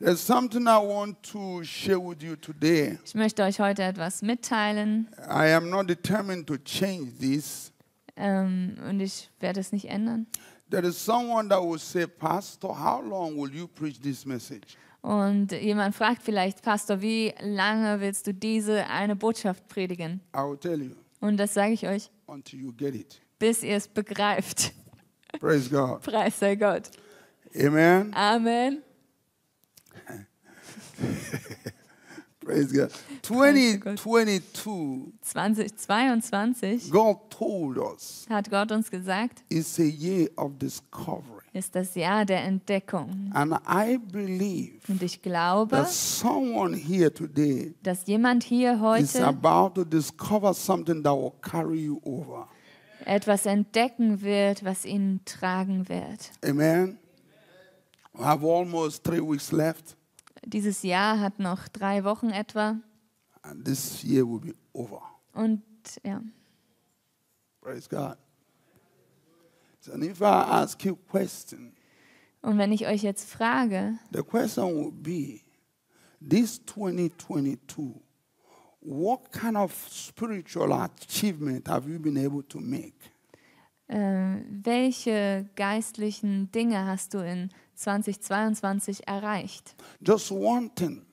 There's something I want to share with you today. Ich möchte euch heute etwas mitteilen I am not determined to change this. ähm, und ich werde es nicht ändern. There is someone that will say, Pastor, how long will you preach this message? Und jemand fragt vielleicht, Pastor, wie lange willst du diese eine Botschaft predigen? I will tell you. Und das sage ich euch, bis ihr es begreift. Praise God. Preis sei Gott. Amen. Amen. Praise God. 2022. 2022. God told us. Hat Gott uns gesagt. Is a year of discovery ist das Jahr der Entdeckung. And I believe Und ich glaube, that someone here today dass jemand hier is heute about to discover something that will carry you over. etwas entdecken wird, was ihn tragen wird. Amen. We have almost three weeks left, Dieses Jahr hat noch drei Wochen etwa and this year will be over. und ja, Praise God. And if I ask you question, Und wenn ich euch jetzt frage, the question will be, this 2022, what kind of spiritual achievement have you been able to make? Äh, welche geistlichen Dinge hast du in 2022 erreicht? Just one thing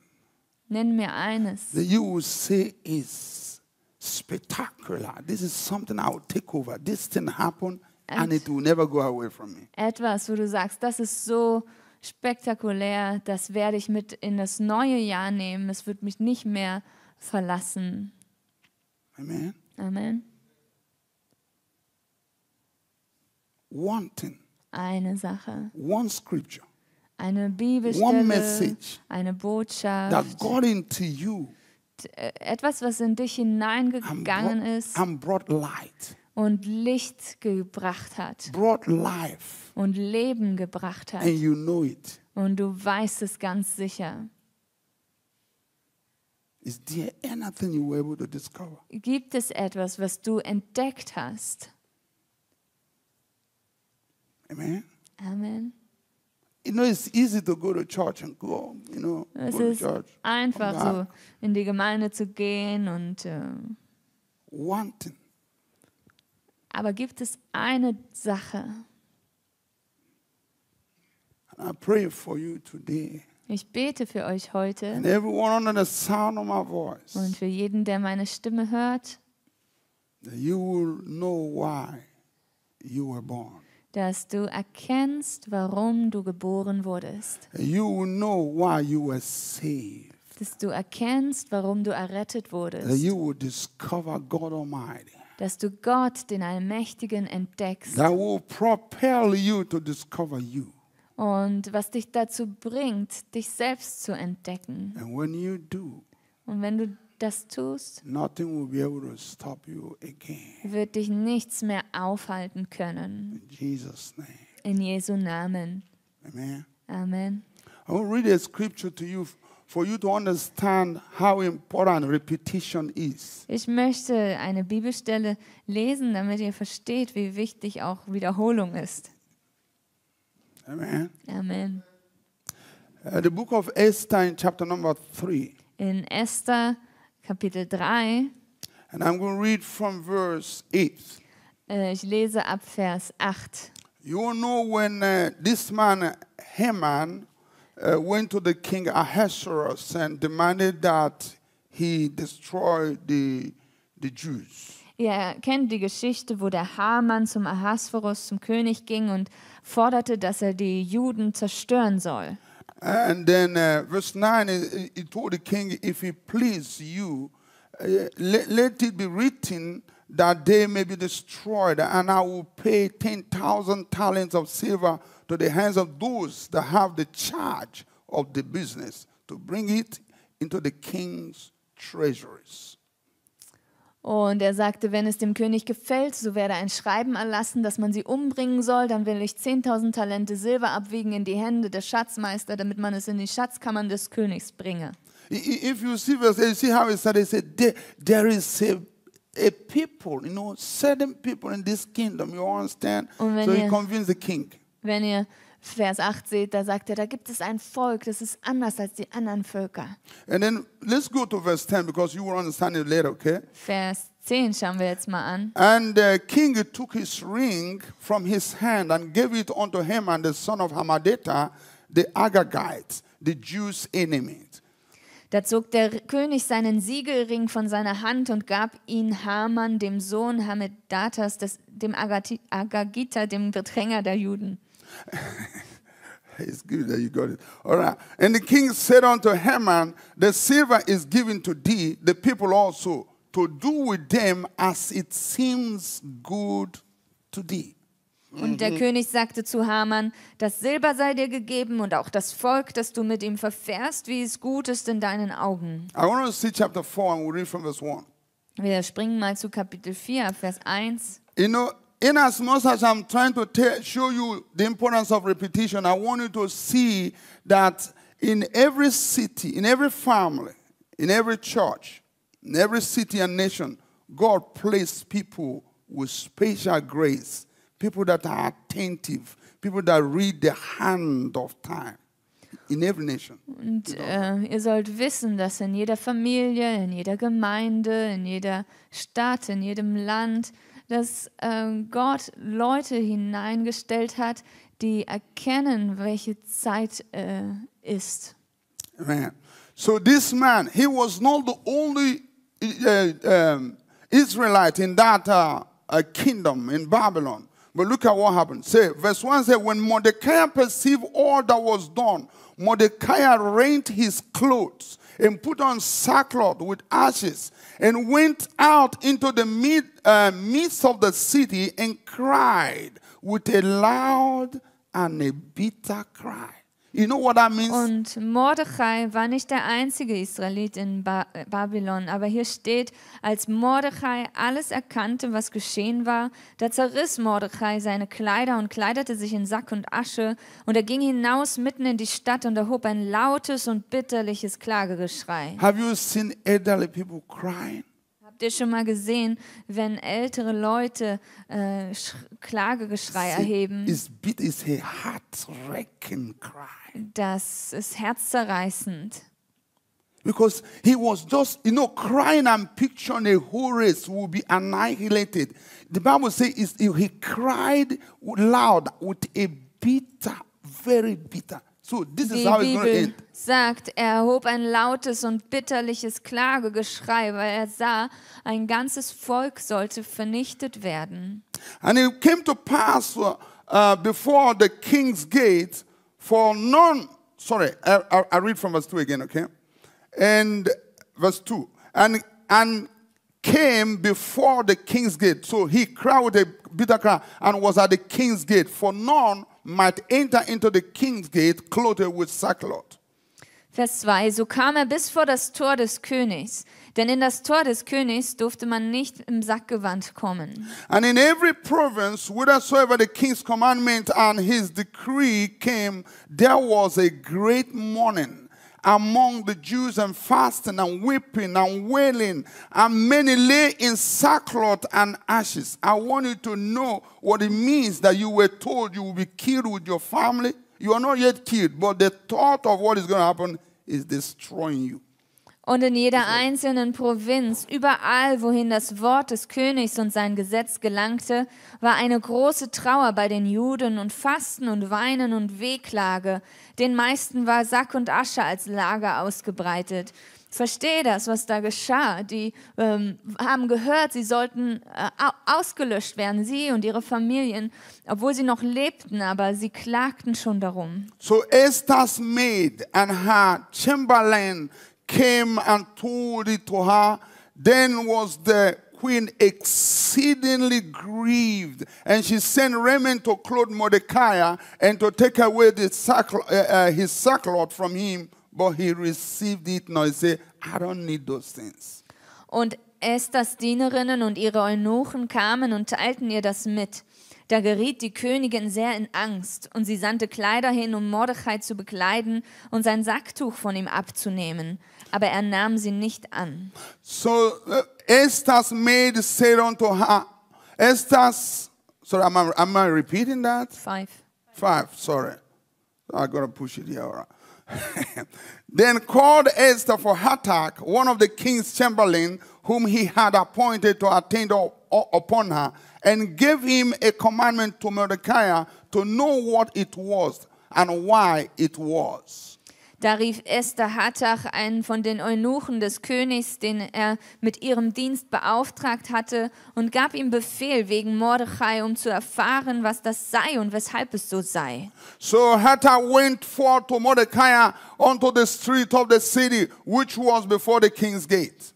Nenn mir eines, that you will say is spectacular. This is something I'll take over. This thing happened. Etwas, wo du sagst, das ist so spektakulär, das werde ich mit in das neue Jahr nehmen. Es wird mich nicht mehr verlassen. Amen. Amen. One Eine Sache. One scripture. Eine Bibelstelle. One message. Eine Botschaft. That got into you äh, etwas, was in dich hineingegangen ist, und Licht gebracht hat brought life und Leben gebracht hat and you know it und du weißt es ganz sicher. Is there anything you were able to discover? Gibt es etwas, was du entdeckt hast? Amen. Amen. You know, it's easy to go to church and go, you know, es go to church. einfach so in die Gemeinde zu gehen und äh, wanting aber gibt es eine Sache? Ich bete für euch heute und für jeden, der meine Stimme hört, dass du erkennst, warum du geboren wurdest. Dass du erkennst, warum du errettet wurdest. Almighty dass du Gott, den Allmächtigen, entdeckst. That will propel you to discover you. Und was dich dazu bringt, dich selbst zu entdecken. And when you do, Und wenn du das tust, nothing will be able to stop you again. wird dich nichts mehr aufhalten können. In, Jesus name. In Jesu Namen. Amen. Amen. I will read a scripture to you for you to understand how important repetition is. Ich möchte eine Bibelstelle lesen, damit ihr versteht, wie wichtig auch Wiederholung ist. Amen. Amen. Uh, the book of Esther in chapter number 3. In Esther Kapitel 3. And I'm going to read from verse 8. Uh, äh, ich lese ab Vers 8. You know when uh, this man Haman uh, went to the king Ahasuerus and demanded that he destroy the, the Jews. Ihr er kennt die Geschichte, wo der Haman zum Ahasuerus, zum König ging und forderte, dass er die Juden zerstören soll. And then uh, verse 9, he, he told the king, if it please you, uh, let, let it be written that they may be destroyed, and I will pay 10,000 talents of silver to the hands of those that have the charge of the business to bring it into the king's treasuries. Und er sagte, wenn es dem König gefällt, so werde ein Schreiben erlassen, dass man sie umbringen soll, dann will ich 10.000 Talente Silber abwiegen in die Hände des Schatzmeister, damit man es in die Schatzkammern des Königs bringe. If you see verse 8, you see how it said, it said there, there is a, a people, you know, certain people in this kingdom, you understand? So he convinced the king. Wenn ihr Vers 8 seht, da sagt er, da gibt es ein Volk, das ist anders als die anderen Völker. And then let's go to verse 10 because you will understand it later, okay? Vers 10 schauen wir jetzt mal an. And the king took his ring from his hand and gave it unto him and the son of Hamadeta, the Agagite, the Jews' enemy. Da zog der König seinen Siegelring von seiner Hand und gab ihn Haman, dem Sohn Hamedatas, dem Agagita, dem Bedränger der Juden. it's good that you got it. All right. And the king said unto Haman, The silver is given to thee, the people also, to do with them as it seems good to thee. Und der mhm. König sagte zu Haman, das Silber sei dir gegeben und auch das Volk, das du mit ihm verfährst, wie es gut ist in deinen Augen. I want to see chapter 4 and we'll read from verse 1. Wir springen mal zu Kapitel 4, Vers 1. You know, In as much as I'm trying to show you the importance of repetition, I want you to see that in every city, in every family, in every church, in every city and nation, God placed people with special grace, people that are attentive, people that read the hand of time. In every nation. Und äh, ihr sollt wissen, dass in jeder Familie, in jeder Gemeinde, in jeder Stadt, in jedem Land dass ähm, Gott Leute hineingestellt hat, die erkennen, welche Zeit äh, ist. Amen. So this man, he was not the only uh, um, Israelite in that uh, uh, kingdom in Babylon. But look at what happened. Say, verse 1 says, When Mordecai perceived all that was done, Mordecai rent his clothes and put on sackcloth with ashes and went out into the mid, uh, midst of the city and cried with a loud and a bitter cry. You know what that means? Und Mordechai war nicht der einzige Israelit in ba Babylon, aber hier steht, als Mordechai alles erkannte, was geschehen war, da zerriss Mordechai seine Kleider und kleidete sich in Sack und Asche, und er ging hinaus mitten in die Stadt und erhob ein lautes und bitterliches Klagegeschrei. Have you seen elderly people crying? ihr schon mal gesehen, wenn ältere Leute äh, Klagegeschrei erheben? Is, it is cry. Das ist herzzerreißend. Because he was just, you know, crying and picturing a whole race will be annihilated. The Bible says he cried loud with a bitter, very bitter. So, this is how Bibel end. sagt, er erhob ein lautes und bitterliches Klagegeschrei, weil er sah, ein ganzes Volk sollte vernichtet werden. And it came to pass uh, uh before the king's gate for none. Sorry, I, I, read from verse 2 again, okay? And verse 2. And, and came before the king's gate. So he a bitter cry and was at the king's gate, for none might enter into the king's gate clothed with sackcloth. Vers 2, so kam er bis vor das Tor des Königs, denn in das Tor des Königs durfte man nicht im Sackgewand kommen. And in every province, whithersoever the king's commandment and his decree came, there was a great mourning. among the Jews and fasting and weeping and wailing, and many lay in sackcloth and ashes. I want you to know what it means that you were told you will be killed with your family. You are not yet killed, but the thought of what is going to happen is destroying you. und in jeder einzelnen Provinz, überall, wohin das Wort des Königs und sein Gesetz gelangte, war eine große Trauer bei den Juden und Fasten und Weinen und Wehklage. Den meisten war Sack und Asche als Lager ausgebreitet. Verstehe das, was da geschah. Die ähm, haben gehört, sie sollten äh, ausgelöscht werden, sie und ihre Familien, obwohl sie noch lebten, aber sie klagten schon darum. So Esther's maid and her chamberlain came and told it to her. Then was the queen exceedingly grieved, and she sent raiment to clothe Mordecai and to take away uh, uh, his sackcloth from him, but he received it not. He said, I don't need those things. Und Esthers Dienerinnen und ihre Eunuchen kamen und teilten ihr das mit. Da geriet die Königin sehr in Angst, und sie sandte Kleider hin, um Mordechai zu bekleiden und sein Sacktuch von ihm abzunehmen. Aber er nahm sie nicht an. So uh, äh, Esther's maid said unto her, Esther's, sorry, am I, am I repeating that? Five. Five, sorry. I gotta push it here, all right. then called Esther for Hatak, one of the king's chamberlain, whom he had appointed to attend upon her, and gave him a commandment to Mordecai to know what it was and why it was. Da rief Esther Hattach einen von den Eunuchen des Königs, den er mit ihrem Dienst beauftragt hatte, und gab ihm Befehl wegen Mordechai, um zu erfahren, was das sei und weshalb es so sei. So Hattach went forth to Mordecai unto the street of the city, which was before the king's gate.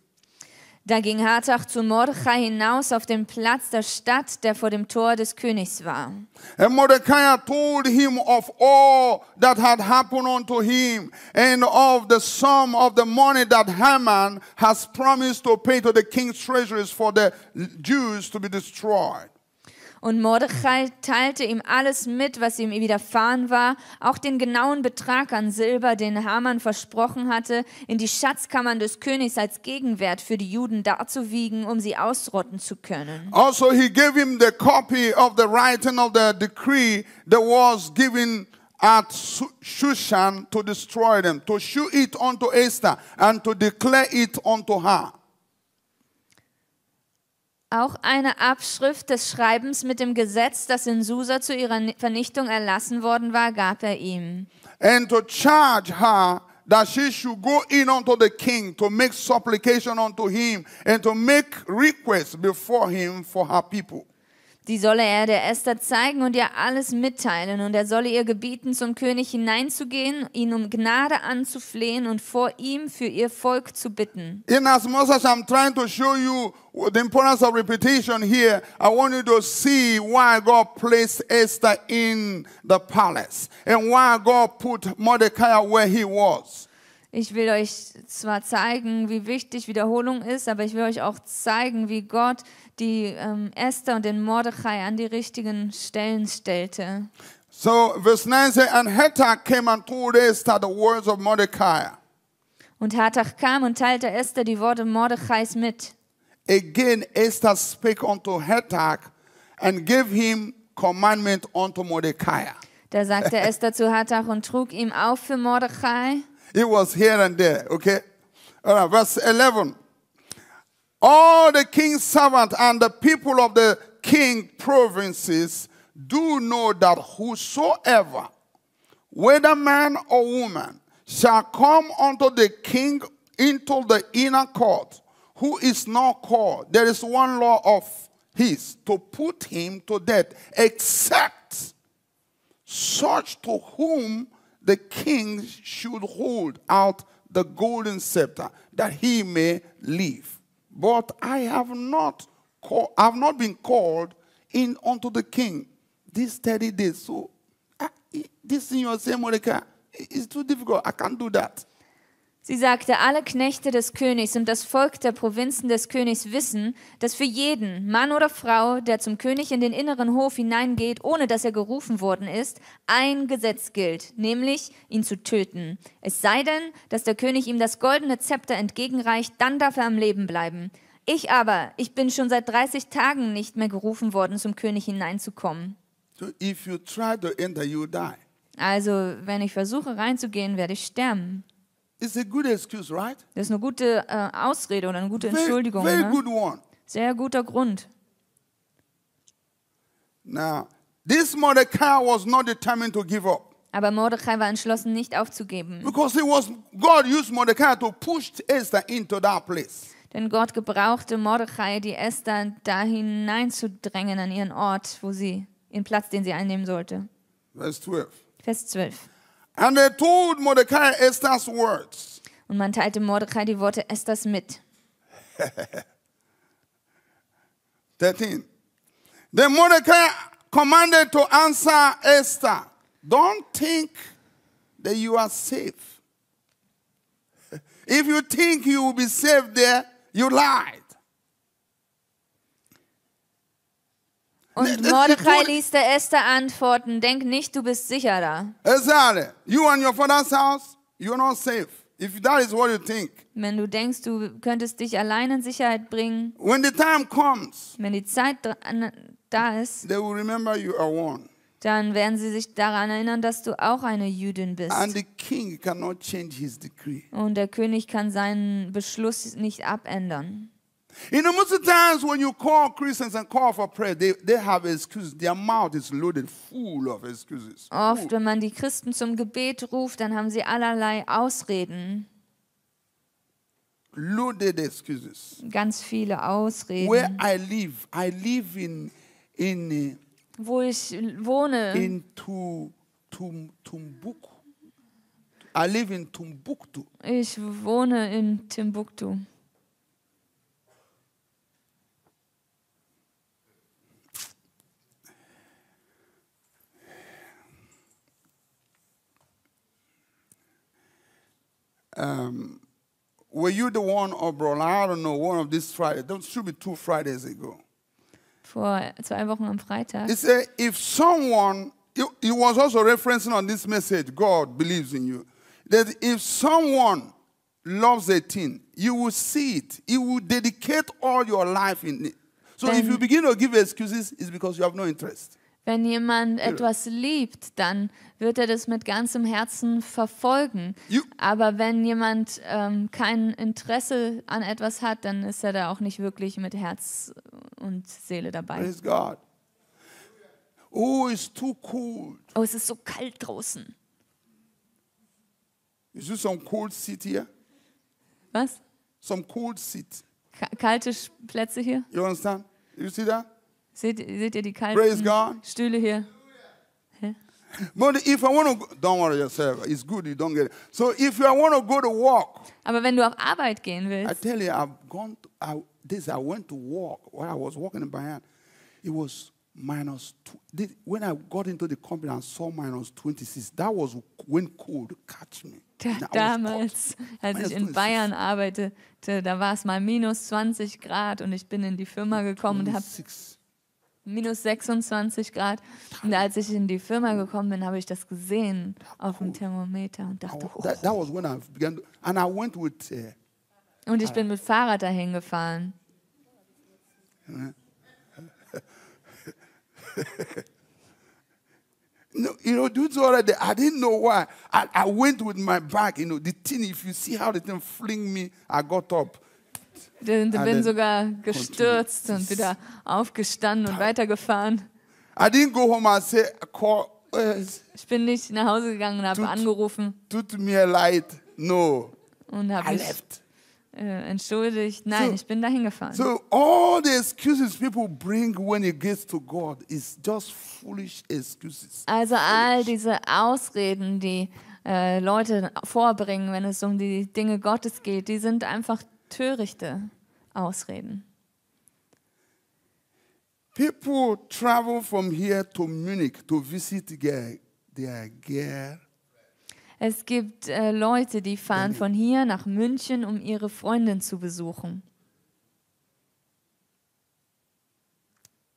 Da ging Hatach zu Mordechai hinaus auf den Platz der Stadt, der vor dem Tor des Königs war. And Mordecai told him of all that had happened unto him and of the sum of the money that Haman has promised to pay to the king's treasuries for the Jews to be destroyed. Und Mordechai teilte ihm alles mit, was ihm widerfahren war, auch den genauen Betrag an Silber, den Haman versprochen hatte, in die Schatzkammern des Königs als Gegenwert für die Juden darzuwiegen, um sie ausrotten zu können. Also he gave him the copy of the writing of the decree that was given at Shushan to destroy them, to shew it unto Esther and to declare it unto her. Auch eine Abschrift des Schreibens mit dem Gesetz, das in Susa zu ihrer Vernichtung erlassen worden war, gab er ihm. And to charge her that she should go in unto the king to make supplication unto him and to make request before him for her people. Die solle er der Esther zeigen und ihr alles mitteilen, und er solle ihr gebieten, zum König hineinzugehen, ihn um Gnade anzuflehen und vor ihm für ihr Volk zu bitten. In as much as I'm trying to show you the importance of repetition here, I want you to see why God placed Esther in the palace and why God put Mordecai where he was. Ich will euch zwar zeigen, wie wichtig Wiederholung ist, aber ich will euch auch zeigen, wie Gott die ähm, Esther und den Mordechai an die richtigen Stellen stellte. So, Vers 9 And Hathach came and told Esther the words of Mordecai. Und Hattach kam und teilte Esther die Worte Mordechais mit. Again, Esther spake unto Hathach and gave him commandment unto Mordecai. Da sagte Esther zu Hattach und trug ihm auf für Mordechai. It was here and there, okay? All right, verse 11. All the king's servants and the people of the king provinces do know that whosoever, whether man or woman, shall come unto the king into the inner court, who is not called, there is one law of his to put him to death, except such to whom the king should hold out the golden scepter that he may live. But I have not, call, I have not been called in unto the king these 30 days. So this thing you're saying, Monica, is too difficult. I can't do that. Sie sagte, alle Knechte des Königs und das Volk der Provinzen des Königs wissen, dass für jeden, Mann oder Frau, der zum König in den inneren Hof hineingeht, ohne dass er gerufen worden ist, ein Gesetz gilt, nämlich ihn zu töten. Es sei denn, dass der König ihm das goldene Zepter entgegenreicht, dann darf er am Leben bleiben. Ich aber, ich bin schon seit 30 Tagen nicht mehr gerufen worden, zum König hineinzukommen. So if you try to enter, you die. Also, wenn ich versuche reinzugehen, werde ich sterben. It's a good excuse, right? Das ist eine gute äh, Ausrede oder eine gute Entschuldigung. Very, very ne? good one. Sehr guter Grund. Now, this Mordecai was not determined to give up. Aber Mordechai war entschlossen, nicht aufzugeben. Because it was God used Mordecai to push Esther into that place. Denn Gott gebrauchte Mordechai, die Esther da hineinzudrängen an ihren Ort, wo sie, ihren Platz, den sie einnehmen sollte. Vers 12. Vers 12. And they told Mordecai Esther's words. Und man teilte Mordecai die Worte Esthers mit. 13. Then Mordecai commanded to answer Esther, Don't think that you are safe. If you think you will be safe there, you lie. Und ne, ne, Mordechai ließ der Esther antworten, denk nicht, du bist sicherer. Exactly. You and your father's house, you're not safe. If that is what you think. Wenn du denkst, du könntest dich allein in Sicherheit bringen. When the time comes. Wenn die Zeit da ist. They will remember you are one. Dann werden sie sich daran erinnern, dass du auch eine Jüdin bist. And the king cannot change his decree. Und der König kann seinen Beschluss nicht abändern. You know, most of the times when you call Christians and call for prayer, they, they have excuses. Their mouth is loaded full of excuses. Oft, wenn man die Christen zum Gebet ruft, dann haben sie allerlei Ausreden. Loaded excuses. Ganz viele Ausreden. Where I live, I live in in uh, wo ich wohne. In Tum, I live in Timbuktu. Ich wohne in Timbuktu. Um, were you the one, or oh, Bro, I don't know, one of these Fridays, that should be two Fridays ago. Vor zwei Wochen am Freitag. He said, if someone, he was also referencing on this message, God believes in you, that if someone loves a thing, you will see it. You will dedicate all your life in it. So if you begin to give excuses, it's because you have no interest. Wenn jemand äh. etwas liebt, dann wird er das mit ganzem Herzen verfolgen. Aber wenn jemand ähm, kein Interesse an etwas hat, dann ist er da auch nicht wirklich mit Herz und Seele dabei. Oh, it's too cold. Oh, es ist so kalt draußen. Is this some cold seat here? Was? Some cold seat. kalte Plätze hier? You understand? You see that? Seht, seht ihr die kalten Stühle hier? But if I want to, don't worry yourself. It's good you don't get it. So if I want to go to work, aber wenn du auf Arbeit gehen willst, I tell you, I've gone. To, I, this I went to work. While I was working in Bayern, it was minus. Two, this, when I got into the company and saw minus 26, that was when cold catch me. Da, damals, als ich in Bayern arbeitete, da war es mal minus 20 Grad und ich bin in die Firma gekommen 26. und habe minus 26 Grad. Und als ich in die Firma gekommen bin, habe ich das gesehen auf dem Thermometer und dachte, oh. Uh, und ich uh, bin mit Fahrrad dahin gefahren. No, you know, dudes already, I didn't know why. I, I went with my back, you know, the thing, if you see how the thing fling me, I got up bin, ah, bin sogar gestürzt und wieder aufgestanden und weitergefahren. Äh, ich bin nicht nach Hause gegangen und habe angerufen. Tut mir leid, no. Und habe mich äh, entschuldigt. Nein, so, ich bin dahin gefahren. So all the excuses people bring when it gets to God is just foolish excuses. Also all diese Ausreden, die äh, Leute vorbringen, wenn es um die Dinge Gottes geht, die sind einfach törichte Ausreden. People travel from here to Munich to visit their, their girl. Es gibt äh, Leute, die fahren von hier nach München, um ihre Freundin zu besuchen.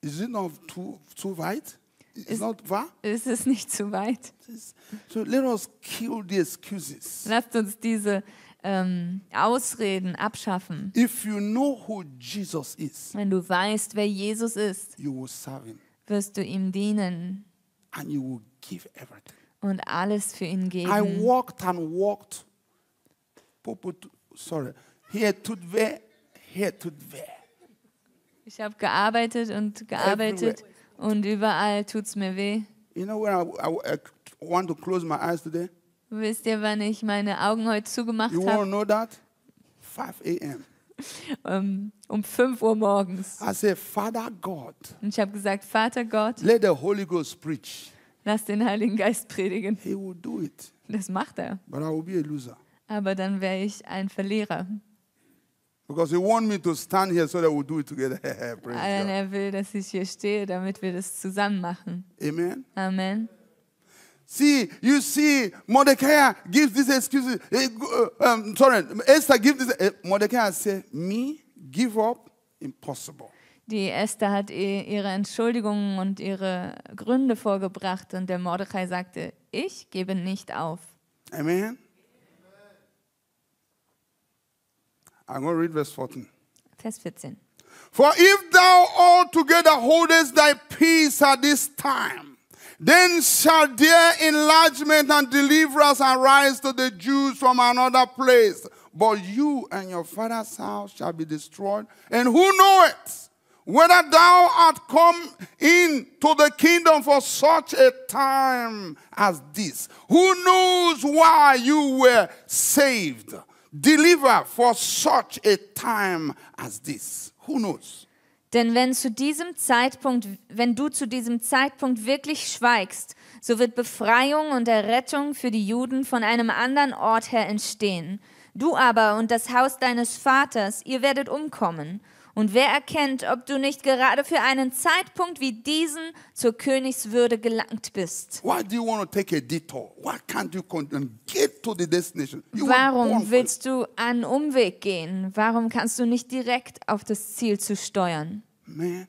Is it not too, too weit? Is Ist, not wahr? Ist es nicht zu weit? So let us kill the excuses. Lasst uns diese ähm, Ausreden abschaffen. If you know who Jesus is, Wenn du weißt, wer Jesus ist, you will serve him wirst du ihm dienen and you will give everything. und alles für ihn geben. I walked and walked. sorry. Here to there, here to there. Ich habe gearbeitet und gearbeitet Everywhere. und überall tut es mir weh. You know where I, I, I want to close my eyes today? Wisst ihr, wann ich meine Augen heute zugemacht You want habe? know that? 5 a.m. Ähm, um, um 5 Uhr morgens. I said, Father God, Und ich habe gesagt, Vater Gott, let the Holy Ghost preach. lass den Heiligen Geist predigen. He will do it, Das macht er. but I will be a loser. Aber dann wäre ich ein Verlierer. Because he want me to stand here so that we'll do it together. Praise äh, God. er will, dass ich hier stehe, damit wir das zusammen machen. Amen. Amen. See, you see, Mordecai gives this excuse. Eh, eh, um, sorry, Esther gives this. Eh, Mordecai said, "Me give up, impossible." Die Esther hat ihre Entschuldigungen und ihre Gründe vorgebracht und der Mordechai sagte, ich gebe nicht auf. Amen. I'm going to read verse 14. Vers 14. For if thou altogether holdest thy peace at this time, Then shall their enlargement and deliverance arise to the Jews from another place. But you and your father's house shall be destroyed. And who knoweth whether thou art come into the kingdom for such a time as this? Who knows why you were saved? Deliver for such a time as this. Who knows? Denn wenn, zu diesem Zeitpunkt, wenn du zu diesem Zeitpunkt wirklich schweigst, so wird Befreiung und Errettung für die Juden von einem anderen Ort her entstehen. Du aber und das Haus deines Vaters, ihr werdet umkommen. Und wer erkennt, ob du nicht gerade für einen Zeitpunkt wie diesen zur Königswürde gelangt bist? Warum willst du einen Umweg gehen? Warum kannst du nicht direkt auf das Ziel zu steuern? Man.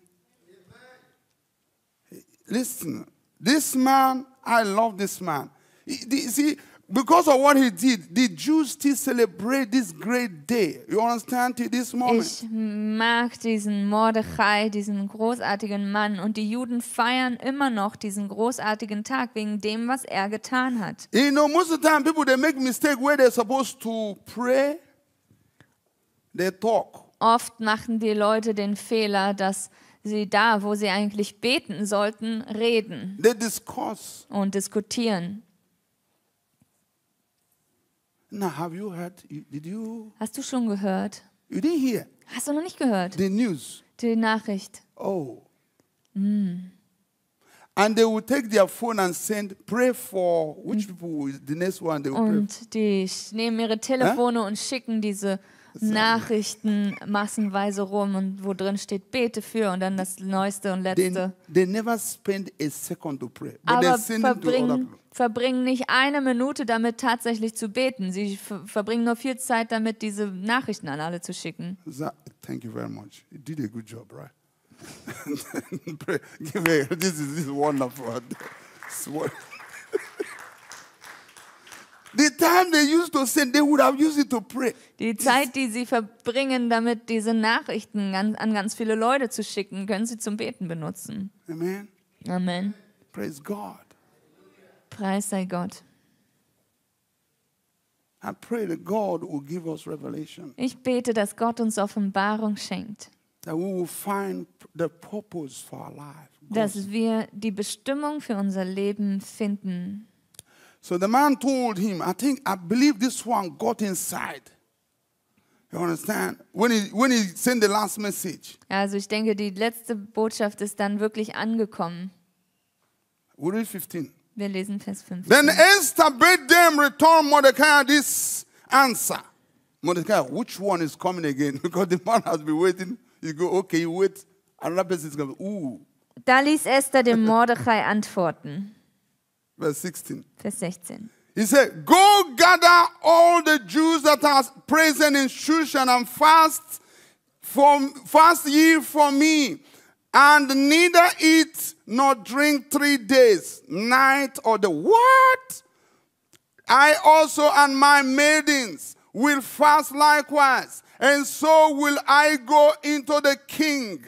Listen, this man, I love this man. See, because of what he did, the Jews still celebrate this great day. You understand this moment? Ich mag diesen Mordechai, diesen großartigen Mann, und die Juden feiern immer noch diesen großartigen Tag wegen dem, was er getan hat. You know, most of the time people they make mistake where they're supposed to pray, they talk. Oft machen die Leute den Fehler, dass sie da, wo sie eigentlich beten sollten, reden they discuss. und diskutieren. Now, have you heard? Did you? Hast du schon gehört? You didn't hear. Hast du noch nicht gehört? The news. Die Nachricht. Oh. Mm. And they will take their phone and send pray for which people the next one they will pray. Und die nehmen ihre Telefone huh? und schicken diese Nachrichten massenweise rum und wo drin steht, bete für und dann das Neueste und Letzte. They, they never spend a second to pray, Aber verbringen, verbringen nicht eine Minute damit, tatsächlich zu beten. Sie verbringen nur viel Zeit damit, diese Nachrichten an alle zu schicken. Thank you very much. You did a good job, right? Give me, this is this is wonderful. It's wonderful. Die Zeit, die sie verbringen, damit diese Nachrichten an ganz viele Leute zu schicken, können sie zum Beten benutzen. Amen. Amen. Praise God. Preis sei Gott. Ich bete, dass Gott uns Offenbarung schenkt. Dass wir die Bestimmung für unser Leben finden. So the man told him, I think, I believe this one got inside. You understand? When he, when he sent the last message. Also ich denke, die letzte Botschaft ist dann wirklich angekommen. We read 15. Wir lesen Vers 15. Then Esther bade them return Mordecai this answer. Mordecai, which one is coming again? Because the man has been waiting. You go, okay, you wait. Another person is coming. Ooh. Da ließ Esther dem Mordecai antworten. Verse 16. Vers 16. He said, Go gather all the Jews that are present in Shushan and fast, from, fast ye for me, and neither eat nor drink three days, night or the what? I also and my maidens will fast likewise, and so will I go into the king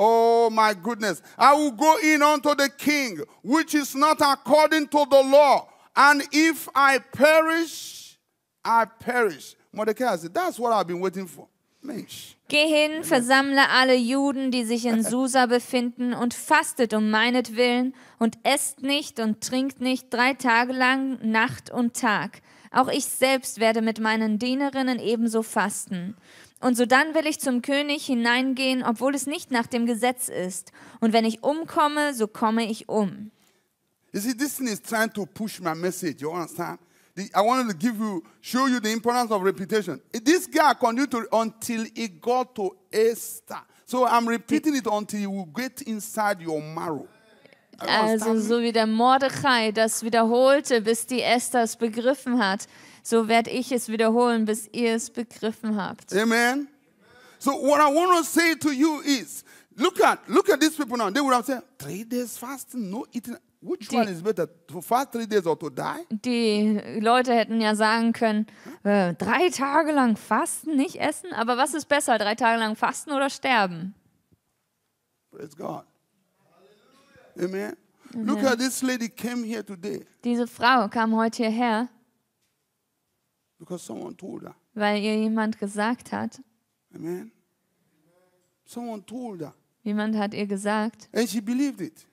Oh my goodness. I will go in unto the king, which is not according to the law. And if I perish, I perish. Mordecai said, That's what I've been waiting for. Mensch. Geh hin, versammle alle Juden, die sich in Susa befinden, und fastet um meinetwillen und esst nicht und trinkt nicht drei Tage lang, Nacht und Tag. Auch ich selbst werde mit meinen Dienerinnen ebenso fasten. Und sodann will ich zum König hineingehen, obwohl es nicht nach dem Gesetz ist. Und wenn ich umkomme, so komme ich um. You see, this thing is trying to push my message. You understand? I wanted to give you, show you the importance of reputation. This guy continued to, until he got to Esther. So I'm repeating it until you get inside your marrow. Also so wie der Mordechai das wiederholte, bis die Esther es begriffen hat so werde ich es wiederholen, bis ihr es begriffen habt. Amen. So what I want to say to you is, look at, look at these people now. They would have said, three days fasting, no eating. Which die, one is better, to fast three days or to die? Die Leute hätten ja sagen können, äh, drei Tage lang fasten, nicht essen. Aber was ist besser, drei Tage lang fasten oder sterben? Praise God. Amen. Amen. Look at this lady came here today. Diese Frau kam heute hierher. Because someone told her. Weil ihr jemand gesagt hat. Amen. Someone told her. Jemand hat ihr gesagt. And she believed it.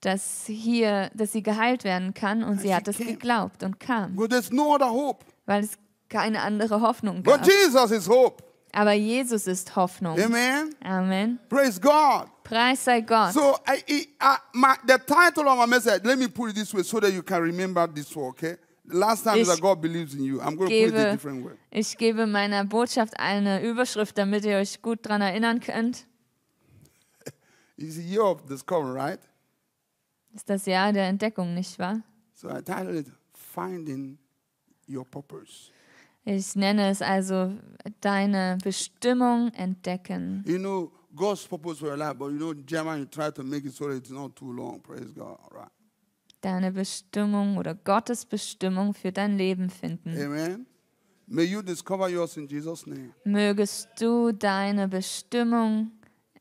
Dass hier, dass sie geheilt werden kann und And sie hat es geglaubt und kam. no other hope. Weil es keine andere Hoffnung gab. But Jesus is hope. Aber Jesus ist Hoffnung. Amen. Amen. Praise God. Preis sei Gott. So, I, I, I, my, the title of my message, let me put it this way so that you can remember this, okay? Last time ich, that God believes in you. I'm going gebe, to put it a different way. Ich gebe meiner Botschaft eine Überschrift, damit ihr euch gut daran erinnern könnt. It's the year of discovery, right? Ist das Jahr der Entdeckung, nicht wahr? So I titled it Finding Your Purpose. Ich nenne es also deine Bestimmung entdecken. You know God's purpose for your life, but you know German you try to make it so that it's not too long. Praise God, all right? deine Bestimmung oder Gottes Bestimmung für dein Leben finden. Amen. May you discover yours in Jesus name. Mögest du deine Bestimmung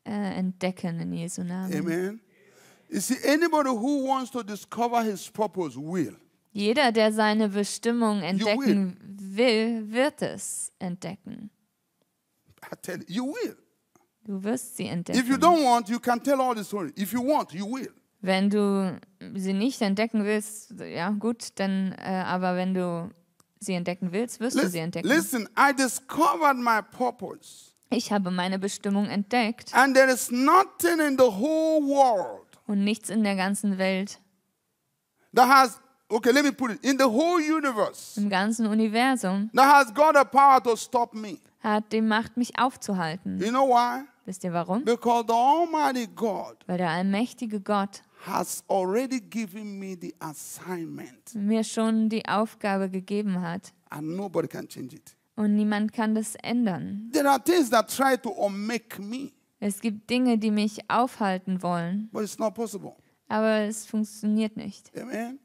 äh, entdecken in Jesu Namen. Jeder, der seine Bestimmung entdecken will. will, wird es entdecken. I tell you, you will. Du wirst sie entdecken. If you don't want, you can tell all the story. If you want, you will. Wenn du sie nicht entdecken willst, ja gut, dann äh, aber wenn du sie entdecken willst, wirst listen, du sie entdecken. Listen, I discovered my purpose. Ich habe meine Bestimmung entdeckt. And there is nothing in the whole world. Und nichts in der ganzen Welt. That has okay, let me put it in the whole universe. Im ganzen Universum. That has got the power to stop me. Hat die Macht mich aufzuhalten. You know why? Wisst ihr warum? Because the Almighty God. Weil der allmächtige Gott has already given me the assignment. mir schon die Aufgabe gegeben hat. And nobody can change it. Und niemand kann das ändern. There are things that try to unmake me, Es gibt Dinge, die mich aufhalten wollen, but it's not possible. aber es funktioniert nicht. Amen.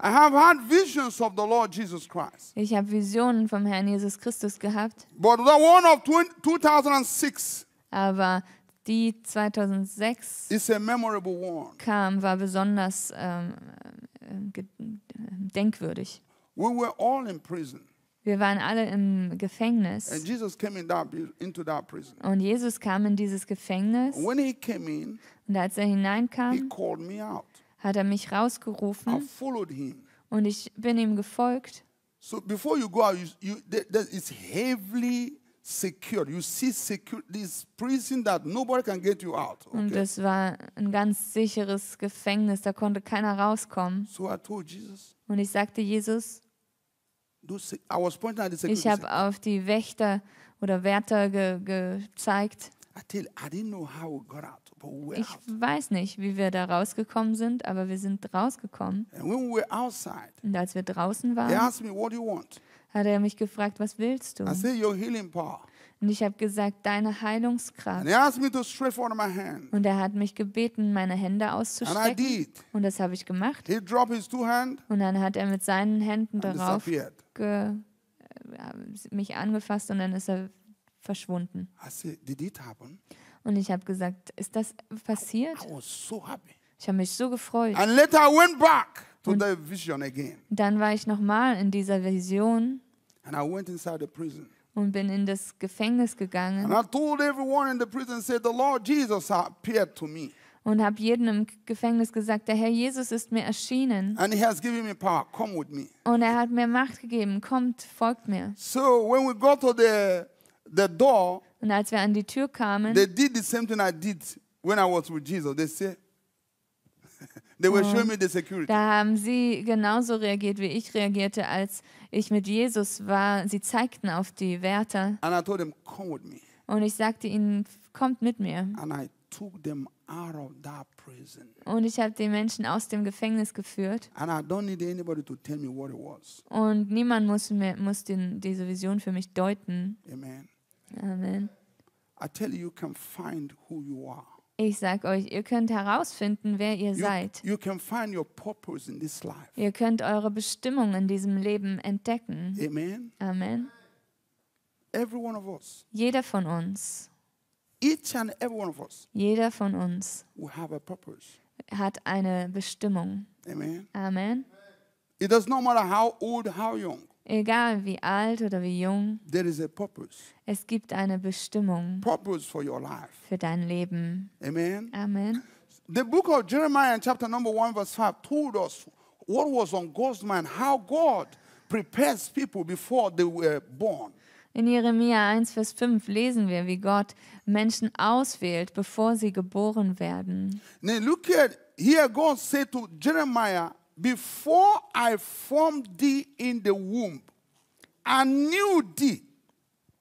I have had visions of the Lord Jesus Christ. Ich habe Visionen vom Herrn Jesus Christus gehabt, But the one of 20 2006, aber die 2006 kam, war besonders ähm, ähm denkwürdig. We were all in prison. Wir waren alle im Gefängnis. And Jesus came in that, into that prison. Und Jesus kam in dieses Gefängnis. When he came in, und als er hineinkam, he called me out. hat er mich rausgerufen. I followed him. Und ich bin ihm gefolgt. So before you go es you, heavily secured. You see secure this prison that nobody can get you out. Okay? Und es war ein ganz sicheres Gefängnis, da konnte keiner rauskommen. So I told Jesus. Und ich sagte Jesus, I was pointing at the security. ich habe auf die Wächter oder Wärter ge gezeigt. Ich weiß nicht, wie wir da rausgekommen sind, aber wir sind rausgekommen. Und als wir draußen waren, hat er mich gefragt, was willst du? I said, Your healing power. Und ich habe gesagt, deine Heilungskraft. And he asked me to stretch out my hand. Und er hat mich gebeten, meine Hände And I did. Und das habe ich gemacht. He dropped his two hands Und dann hat er mit seinen Händen darauf ge äh, mich angefasst und dann ist er verschwunden. I said, Did it happen? Und ich habe gesagt, ist das passiert? I was so happy. Ich habe mich so gefreut. And later I went back to the vision again. Dann war ich nochmal in dieser Vision And I went inside the prison. Und bin in das Gefängnis gegangen. And I told everyone in the prison, said, the Lord Jesus appeared to me. Und habe jedem im Gefängnis gesagt, der Herr Jesus ist mir erschienen. And he has given me power. Come with me. Und er hat mir Macht gegeben, kommt, folgt mir. So when we got to the, the door, Und als wir an die Tür kamen, they did the same thing I did when I was with Jesus. They said, Und da haben sie genauso reagiert, wie ich reagierte, als ich mit Jesus war. Sie zeigten auf die Wärter. Them, Und ich sagte ihnen, kommt mit mir. Und ich habe die Menschen aus dem Gefängnis geführt. Und niemand muss, mir, muss den, diese Vision für mich deuten. Amen. Amen. I tell you, you can find who you are. Ich sag euch, ihr könnt herausfinden, wer ihr seid. you can find your purpose in this life. Ihr könnt eure Bestimmung in diesem Leben entdecken. Amen. Amen. Every one of us. Jeder von uns. Each and every one of us. Jeder von uns. We have a purpose. Hat eine Bestimmung. Amen. Amen. It does not matter how old, how young. Egal wie alt oder wie jung. There is a purpose. Es gibt eine Bestimmung. Purpose for your life. Für dein Leben. Amen. Amen. The book of Jeremiah chapter number 1 verse 5 told us what was on God's mind, how God prepares people before they were born. In Jeremia 1, Vers 5 lesen wir, wie Gott Menschen auswählt, bevor sie geboren werden. Now look at here God said to Jeremiah, before I formed thee in the womb, I knew thee.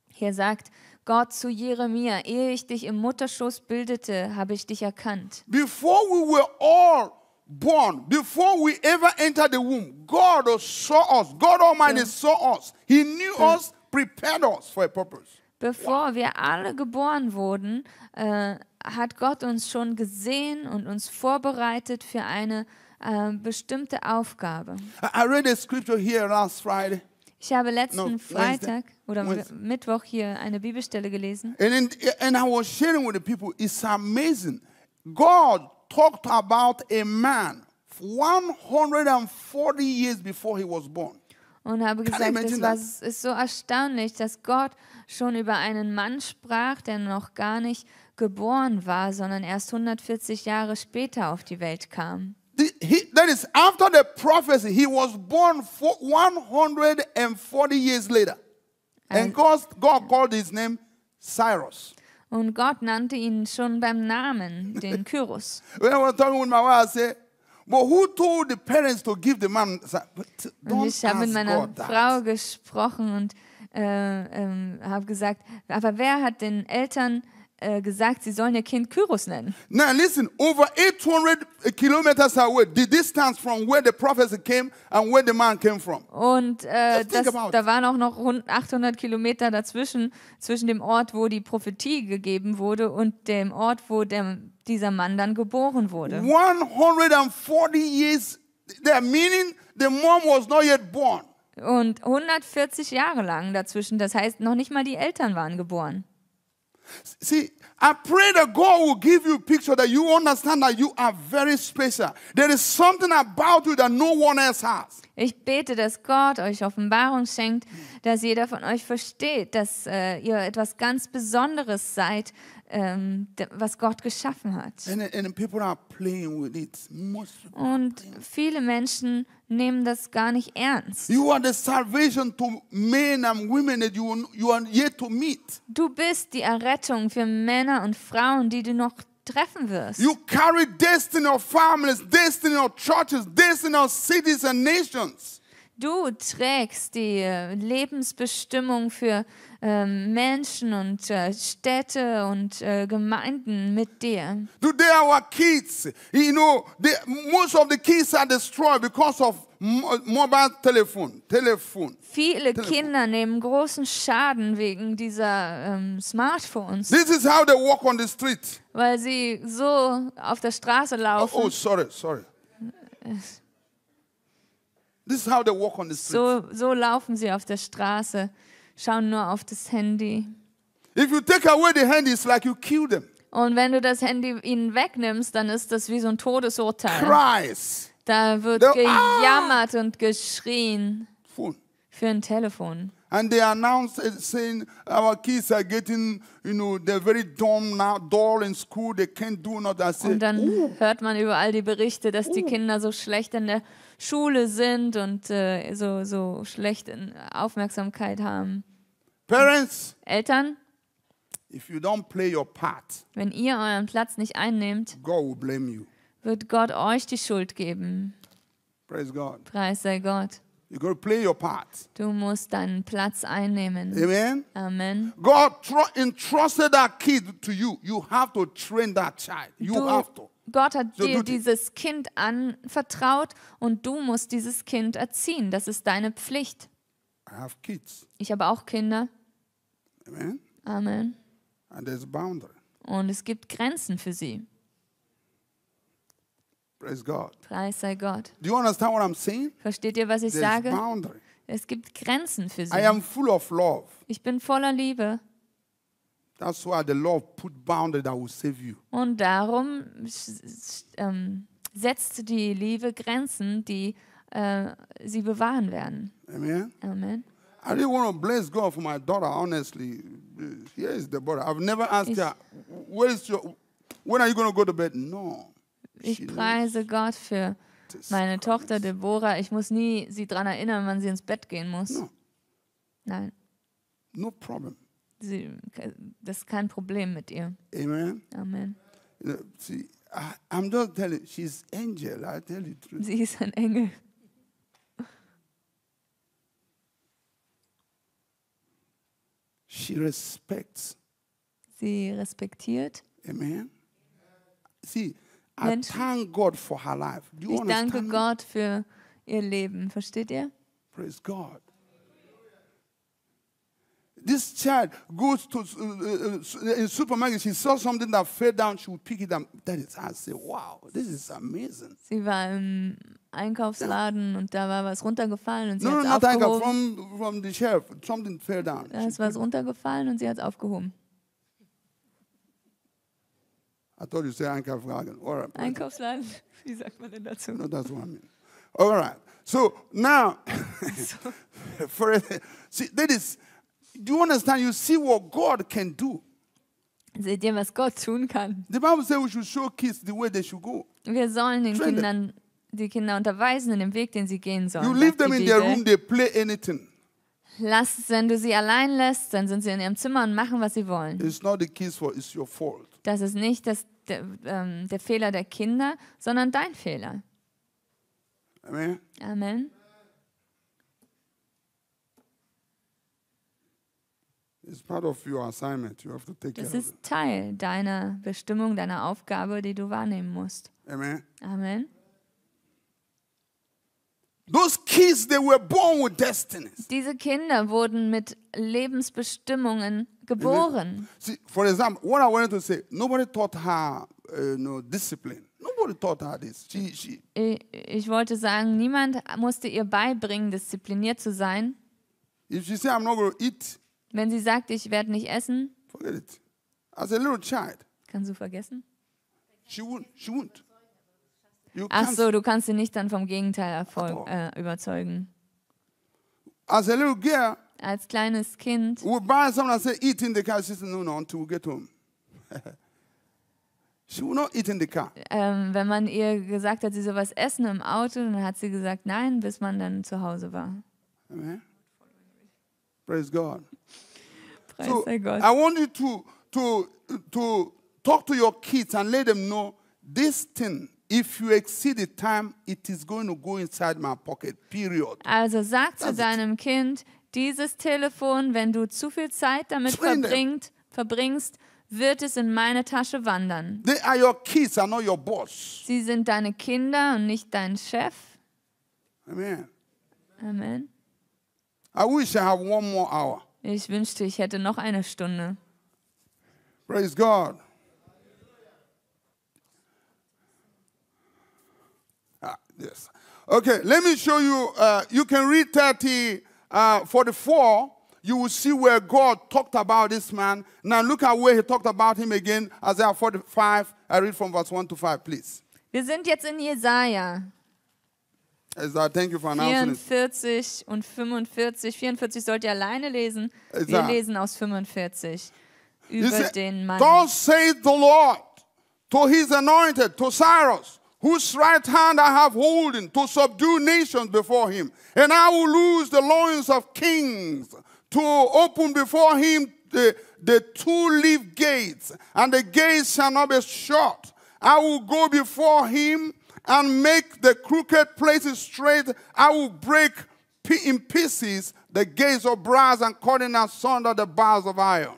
Hier sagt Gott zu Jeremia, ehe ich dich im Mutterschoß bildete, habe ich dich erkannt. Before we were all born, before we ever entered the womb, God saw us. God Almighty ja. saw us. He knew ja. us, prepared us for a purpose. Bevor wow. wir alle geboren wurden, äh, hat Gott uns schon gesehen und uns vorbereitet für eine ähm, bestimmte Aufgabe. I read a scripture here last Friday. Ich habe letzten no, Freitag oder Wednesday. Mittwoch hier eine Bibelstelle gelesen. And, in, and I was sharing with the people. It's amazing. God talked about a man 140 years before he was born. Und habe gesagt, das war, ist so erstaunlich, dass Gott schon über einen Mann sprach, der noch gar nicht geboren war, sondern erst 140 Jahre später auf die Welt kam. The, he, that is, after the prophecy, he was born 140 years later. And God, God called his name Cyrus. Und Gott nannte ihn schon beim Namen, den Kyros. When I was talking with my wife, I said, But who told the parents to give the man? Und ich habe mit meiner God Frau that. gesprochen und äh, ähm, habe gesagt, aber wer hat den Eltern Äh, gesagt, sie sollen ihr Kind Kyros nennen. Now listen, over 800 kilometers away, the distance from where the prophecy came and where the man came from. Und äh, das, da waren auch noch rund 800 Kilometer dazwischen, zwischen dem Ort, wo die Prophetie gegeben wurde und dem Ort, wo der, dieser Mann dann geboren wurde. 140 years, the meaning, the mom was not yet born. Und 140 Jahre lang dazwischen, das heißt, noch nicht mal die Eltern waren geboren. See, I pray that God will give you a picture that you understand that you are very special. There is something about you that no one else has. Ich bete, dass Gott euch Offenbarung schenkt, dass jeder von euch versteht, dass äh, ihr etwas ganz Besonderes seid ähm, was Gott geschaffen hat. Und viele Menschen nehmen das gar nicht ernst. du bist die Errettung für Männer und Frauen, die du noch treffen wirst. You carry destiny of families, destiny of churches, destiny of cities and nations. Du trägst die äh, Lebensbestimmung für ähm, Menschen und äh, Städte und äh, Gemeinden mit dir. Today our kids, you know, they, most of the kids are destroyed because of mobile telephone, telephone. Viele telephone. Kinder nehmen großen Schaden wegen dieser ähm, Smartphones. This is how they walk on the street. Weil sie so auf der Straße laufen. Oh, oh sorry, sorry. This is how they walk on the street. So, so laufen sie auf der Straße schauen nur auf das Handy. If you take away the hand, it's like you kill them. Und wenn du das Handy ihnen wegnimmst, dann ist das wie so ein Todesurteil. Cries. Da wird the, gejammert ah! und geschrien. Phone. Für ein Telefon. And they announced saying our kids are getting, you know, they're very dumb now, dull in school, they can't do nothing. Und dann Ooh. hört man überall die Berichte, dass Ooh. die Kinder so schlecht in der Schule sind und äh, so, so schlecht Aufmerksamkeit haben. Parents, Eltern, if you don't play your part, wenn ihr euren Platz nicht einnehmt, God will blame you. wird Gott euch die Schuld geben. Praise God. Preis sei Gott. You gotta play your part. Du musst deinen Platz einnehmen. Amen. Amen. God entrusted that kid to you. You have to train that child. You du, have to. Gott hat so dir dieses Kind anvertraut und du musst dieses Kind erziehen. Das ist deine Pflicht. Ich habe auch Kinder. Amen. Amen. Und es gibt Grenzen für sie. Praise God. Preis sei Gott. Do you understand what I'm saying? Versteht ihr, was ich There's sage? Boundary. Es gibt Grenzen für sie. I am full of love. Ich bin voller Liebe. That's why the Lord put boundary that will save you. Und darum ähm, setzt die Liebe Grenzen, die äh, sie bewahren werden. Amen. Amen. I really want to bless God for my daughter. Honestly, here is the daughter. I've never asked ich, her, where is your, when are you going to go to bed? No. Ich preise Gott für meine Tochter Deborah. Ich muss nie sie daran erinnern, wann sie ins Bett gehen muss. No. Nein. No problem. Sie, das ist kein Problem mit ihr. Amen. Amen. Sie, ah, I'm not telling, she's angel, I tell you truth. Sie ist ein Engel. She respects. Sie respektiert. Amen. Sie, I thank God for her life. Do you ich danke Gott für ihr Leben. Versteht ihr? Praise God. this child goes to uh, uh, uh supermarket, she saw something that fell down, she would pick it up. That is, I say, wow, this is amazing. Sie war im Einkaufsladen und da war was runtergefallen und sie no, hat no, not aufgehoben. From, from the shelf, something fell down. Da ist was runtergefallen und sie hat es aufgehoben. I thought you said Einkaufsladen. All right. Einkaufsladen, wie sagt man denn dazu? No, that's what I mean. All right. So now, for, see, that is Do you understand? You see what God can do. Seht ihr, was Gott tun kann? The Bible says we should show kids the way they should go. Wir sollen den Train Kindern die Kinder unterweisen in dem Weg, den sie gehen sollen. You leave them in their room, they play anything. Lass, wenn du sie allein lässt, dann sind sie in ihrem Zimmer und machen, was sie wollen. It's not the kids fault, it's your fault. Das ist nicht das, der, ähm, der Fehler der Kinder, sondern dein Fehler. Amen. Amen. Das ist Teil deiner Bestimmung, deiner Aufgabe, die du wahrnehmen musst. Amen. Amen. Those kids, they were born with destinies. Diese Kinder wurden mit Lebensbestimmungen geboren. See, for example, what I wanted to say, nobody taught her uh, no discipline. Nobody taught her this. She, she. Ich wollte sagen, niemand musste ihr beibringen, diszipliniert zu sein. If she said, I'm not going to eat wenn sie sagt, ich werde nicht essen, forget it. As a little child, kannst du vergessen? she won't. She won't. You Ach so, du kannst sie nicht dann vom Gegenteil erfolg, äh, überzeugen. As a little girl, Als kleines Kind ähm, wenn man ihr gesagt hat, sie soll was essen im Auto, dann hat sie gesagt nein, bis man dann zu Hause war. Amen. Praise God. Preis so, sei Gott. I want you to, to, to talk to your kids and let them know this thing If you exceed the time, it is going to go inside my pocket. Period. Also sag zu deinem Kind, dieses Telefon, wenn du zu viel Zeit damit verbringt, verbringst, wird es in meine Tasche wandern. They are your kids and not your boss. Sie sind deine Kinder und nicht dein Chef. Amen. Amen. I wish I have one more hour. Ich wünschte, ich hätte noch eine Stunde. Praise God. Ah, yes. Okay, let me show you. Uh, you can read 30, uh, 44. You will see where God talked about this man. Now look at where he talked about him again. Isaiah 45. I read from verse 1 to 5, please. Wir sind jetzt in Jesaja. 44 und 45. 44 sollt ihr alleine lesen. Wir lesen aus 45 über said, den Mann. Thus saith the Lord to his anointed, to Cyrus, whose right hand I have holden to subdue nations before him. And I will loose the loins of kings to open before him the, the two-leaf gates, and the gates shall not be shut. I will go before him and make the crooked places straight. I will break in pieces the gates of brass and cutting asunder the bars of iron.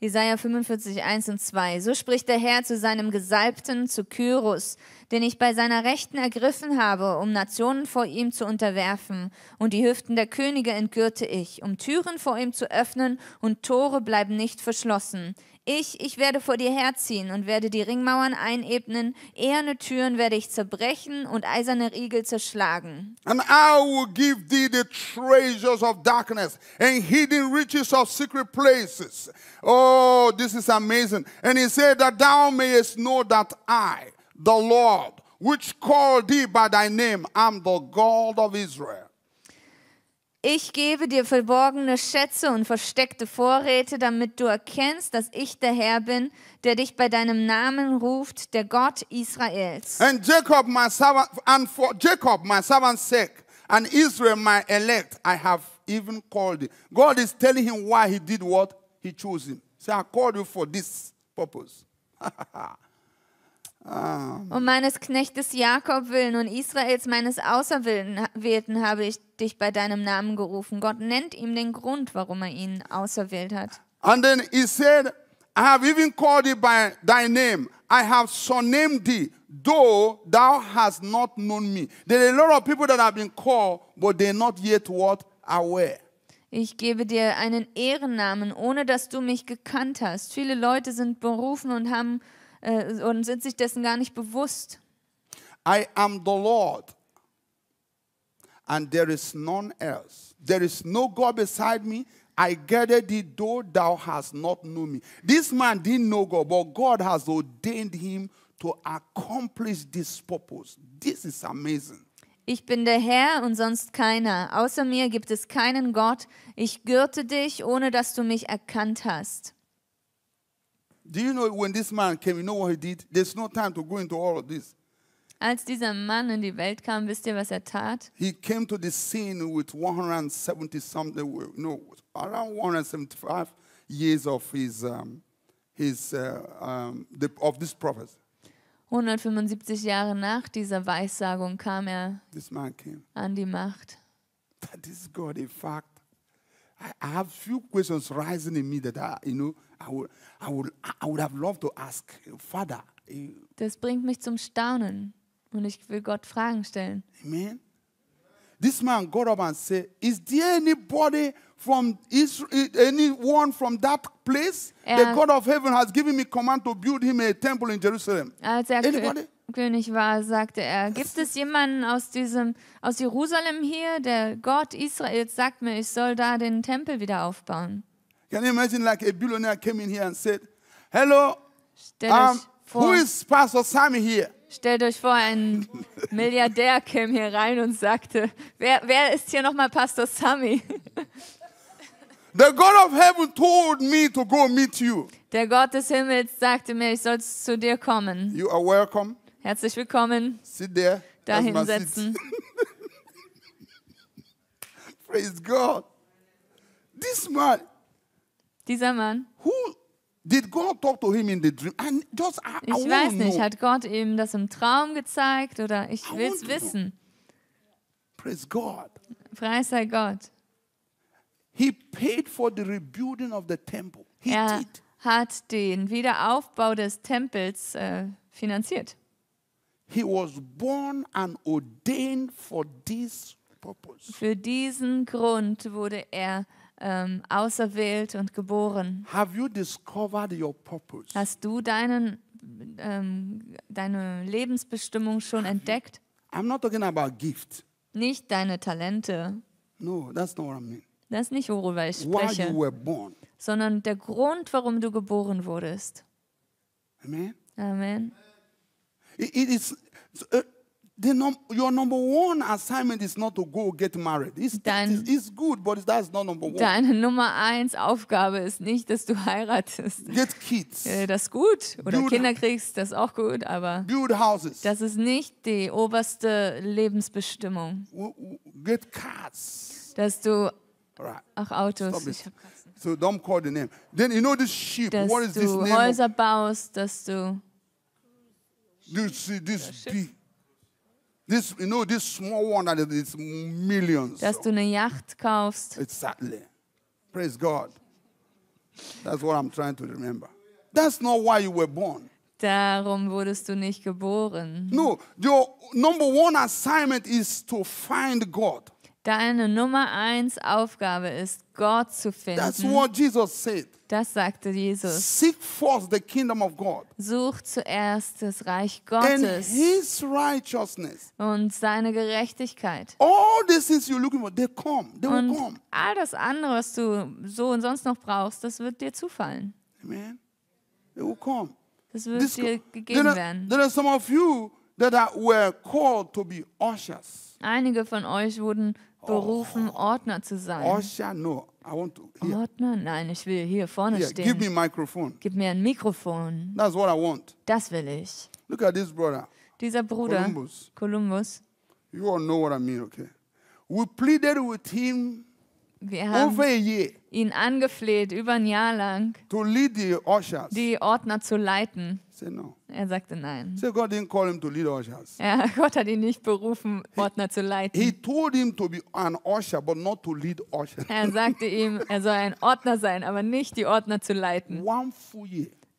Jesaja 45, 1 und 2. So spricht der Herr zu seinem Gesalbten, zu Kyros, den ich bei seiner Rechten ergriffen habe, um Nationen vor ihm zu unterwerfen. Und die Hüften der Könige entgürte ich, um Türen vor ihm zu öffnen, und Tore bleiben nicht verschlossen. Ich, ich werde vor dir herziehen und werde die Ringmauern einebnen, eherne Türen werde ich zerbrechen und eiserne Riegel zerschlagen. And I will give thee the treasures of darkness and hidden riches of secret places. Oh, this is amazing. And he said that thou mayest know that I, the Lord, which called thee by thy name, am the God of Israel. Ich gebe dir verborgene Schätze und versteckte Vorräte, damit du erkennst, dass ich der Herr bin, der dich bei deinem Namen ruft, der Gott Israels. And Jacob, my servant, and for Jacob, my servant's sake, and Israel, my elect, I have even called him. God is telling him why he did what he chose him. Say, so I called you for this purpose. Ah. um meines Knechtes Jakob willen und Israels meines Auserwählten habe ich dich bei deinem Namen gerufen. Gott nennt ihm den Grund, warum er ihn auserwählt hat. And then he said, I have even called thee by thy name. I have surnamed thee, though thou hast not known me. There are a lot of people that have been called, but they're not yet what aware. Ich gebe dir einen Ehrennamen, ohne dass du mich gekannt hast. Viele Leute sind berufen und haben äh, und sind sich dessen gar nicht bewusst. I am the Lord and there is none else. There is no God beside me. I gathered thee, though thou hast not known me. This man didn't know God, but God has ordained him to accomplish this purpose. This is amazing. Ich bin der Herr und sonst keiner. Außer mir gibt es keinen Gott. Ich gürte dich, ohne dass du mich erkannt hast. Do you know when this man came, you know what he did? There's no time to go into all of this. Als dieser Mann in die Welt kam, wisst ihr, was er tat? He came to the scene with 170 something, no, around 175 years of his, um, his, uh, um, the, of this prophecy. 175 Jahre nach dieser Weissagung kam er an die Macht. That is God, in fact, I have few questions rising in me that I, you know, I would, I would, I would have loved to ask Father. Eh, das bringt mich zum Staunen und ich will Gott Fragen stellen. Amen. This man got up and said, "Is there anybody from Israel, eh, anyone from that place, er, the God of heaven has given me command to build him a temple in Jerusalem. Als er Anybody? König war, sagte er, gibt es jemanden aus, diesem, aus Jerusalem hier, der Gott Israel sagt mir, ich soll da den Tempel wieder aufbauen? Can you imagine like a billionaire came in here and said, hello, um, who is Pastor Sammy here? Stellt euch vor, ein Milliardär käme hier rein und sagte, wer, wer ist hier nochmal Pastor Sammy? The God of heaven told me to go meet you. Der Gott des Himmels sagte mir, ich soll zu dir kommen. You are welcome. Herzlich willkommen. Sit there. Da hinsetzen. Praise God. This man. Dieser Mann. Who did God talk to him in the dream? And just I, ich I weiß nicht, know. hat Gott ihm das im Traum gezeigt oder ich will es wissen. Praise God. Preis sei Gott. He paid for the rebuilding of the temple. He er did. hat den Wiederaufbau des Tempels äh, finanziert. He was born and ordained for this purpose. Für diesen Grund wurde er ähm, auserwählt und geboren. Have you discovered your purpose? Hast du deinen, ähm, deine Lebensbestimmung schon Have entdeckt? I'm not talking about gift. Nicht deine Talente. No, that's not what I mean. Das ist nicht, worüber ich spreche, sondern der Grund, warum du geboren wurdest. Amen. Amen. It is, uh, your number one assignment is not to go get married. It's, Dein, it's good, but that's not number one. Deine Nummer eins Aufgabe ist nicht, dass du heiratest. Get kids. Äh, das ist gut. Oder build, Kinder kriegst, das ist auch gut, aber build houses. das ist nicht die oberste Lebensbestimmung. Get cars. Dass du Right. Ach, Autos. Ich hab so don't call the name. Then you know this sheep. Dass what is this name? Dass du Häuser baust, dass du. This, this, this, this, you know, this small one that is millions. Dass du eine Yacht kaufst. Exactly. Praise God. That's what I'm trying to remember. That's not why you were born. Darum wurdest du nicht geboren. No, your number one assignment is to find God. Deine Nummer eins Aufgabe ist, Gott zu finden. That's what Jesus said. Das sagte Jesus. Seek first the kingdom of God. Such zuerst das Reich Gottes. And his righteousness. Und seine Gerechtigkeit. All these things you're looking for, they come. They und will come. all das andere, was du so und sonst noch brauchst, das wird dir zufallen. Amen. They will come. Das wird This dir gegeben there, werden. There are some of you that are, were called to be ushers. Einige von euch wurden berufen, oh. Ordner zu sein. Usher, no. I want to, Ordner? Nein, ich will hier vorne Here, stehen. give me microphone. Gib mir ein Mikrofon. That's what I want. Das will ich. Look at this brother, Dieser Bruder, Columbus. Columbus, You all know what I mean, okay? We pleaded with him wir haben ihn angefleht über ein Jahr lang, die Ordner zu leiten. Er sagte nein. Ja, Gott hat ihn nicht berufen, Ordner zu leiten. Er sagte ihm, er soll ein Ordner sein, aber nicht die Ordner zu leiten.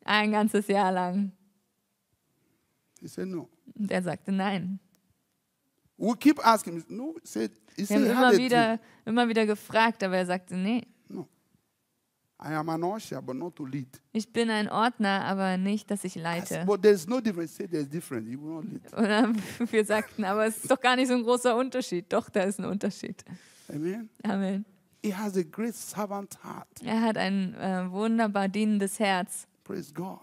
Ein ganzes Jahr lang. Und er sagte nein. We keep asking. No, said Isso Wir haben immer wieder, immer wieder gefragt, aber er sagte, nee. No. I am an usher, but not to lead. Ich bin ein Ordner, aber nicht, dass ich leite. wir sagten, aber es ist doch gar nicht so ein großer Unterschied. Doch, da ist ein Unterschied. Amen. Amen. He has a great servant heart. Er hat ein äh, wunderbar dienendes Herz. Praise God.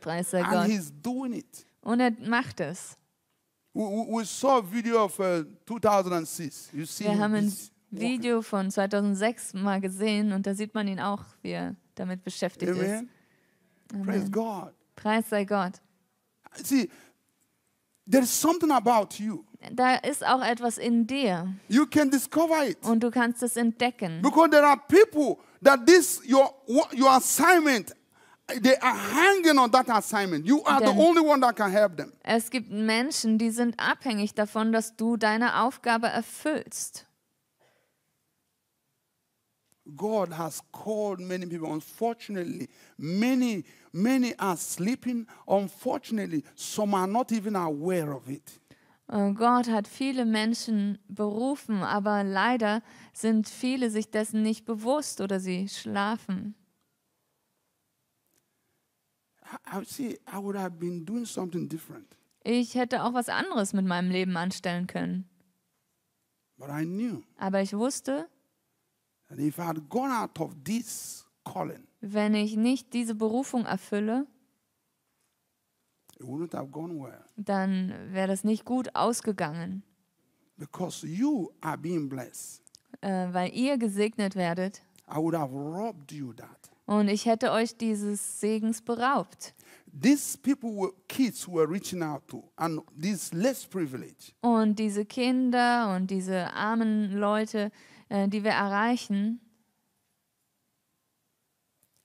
Preis sei And Gott. he's doing it. Und er macht es. Uh, Wir haben ein Video von 2006 mal gesehen und da sieht man ihn auch, wie er damit beschäftigt Amen. ist. Praise God. Preis sei Gott. See, there's something about you. Da ist auch etwas in dir. You can discover it. Und du kannst es entdecken. Because there are people that this your your assignment They are hanging on that assignment. You are Denn the only one that can help them. Es gibt Menschen, die sind abhängig davon, dass du deine Aufgabe erfüllst. God has called many people. Unfortunately, many, many are sleeping. Unfortunately, some are not even aware of it. Äh, Gott hat viele Menschen berufen, aber leider sind viele sich dessen nicht bewusst oder sie schlafen. Ich hätte auch was anderes mit meinem Leben anstellen können. But I knew, Aber ich wusste, that if I had gone out of this calling, wenn ich nicht diese Berufung erfülle, it wouldn't have gone well. dann wäre das nicht gut ausgegangen. Because you are being blessed. Äh, weil ihr gesegnet werdet. I would have robbed you that. Und ich hätte euch dieses Segens beraubt. Und diese Kinder und diese armen Leute, äh, die wir erreichen,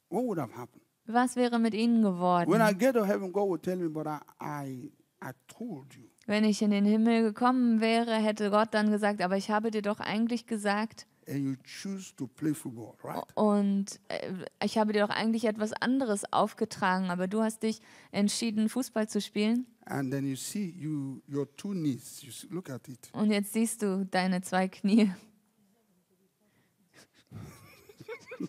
What would have happened? was wäre mit ihnen geworden? Wenn ich in den Himmel gekommen wäre, hätte Gott dann gesagt, aber ich habe dir doch eigentlich gesagt, Football, right? Und äh, ich habe dir doch eigentlich etwas anderes aufgetragen, aber du hast dich entschieden, Fußball zu spielen. You see, you, knees, Und jetzt siehst du deine zwei Knie.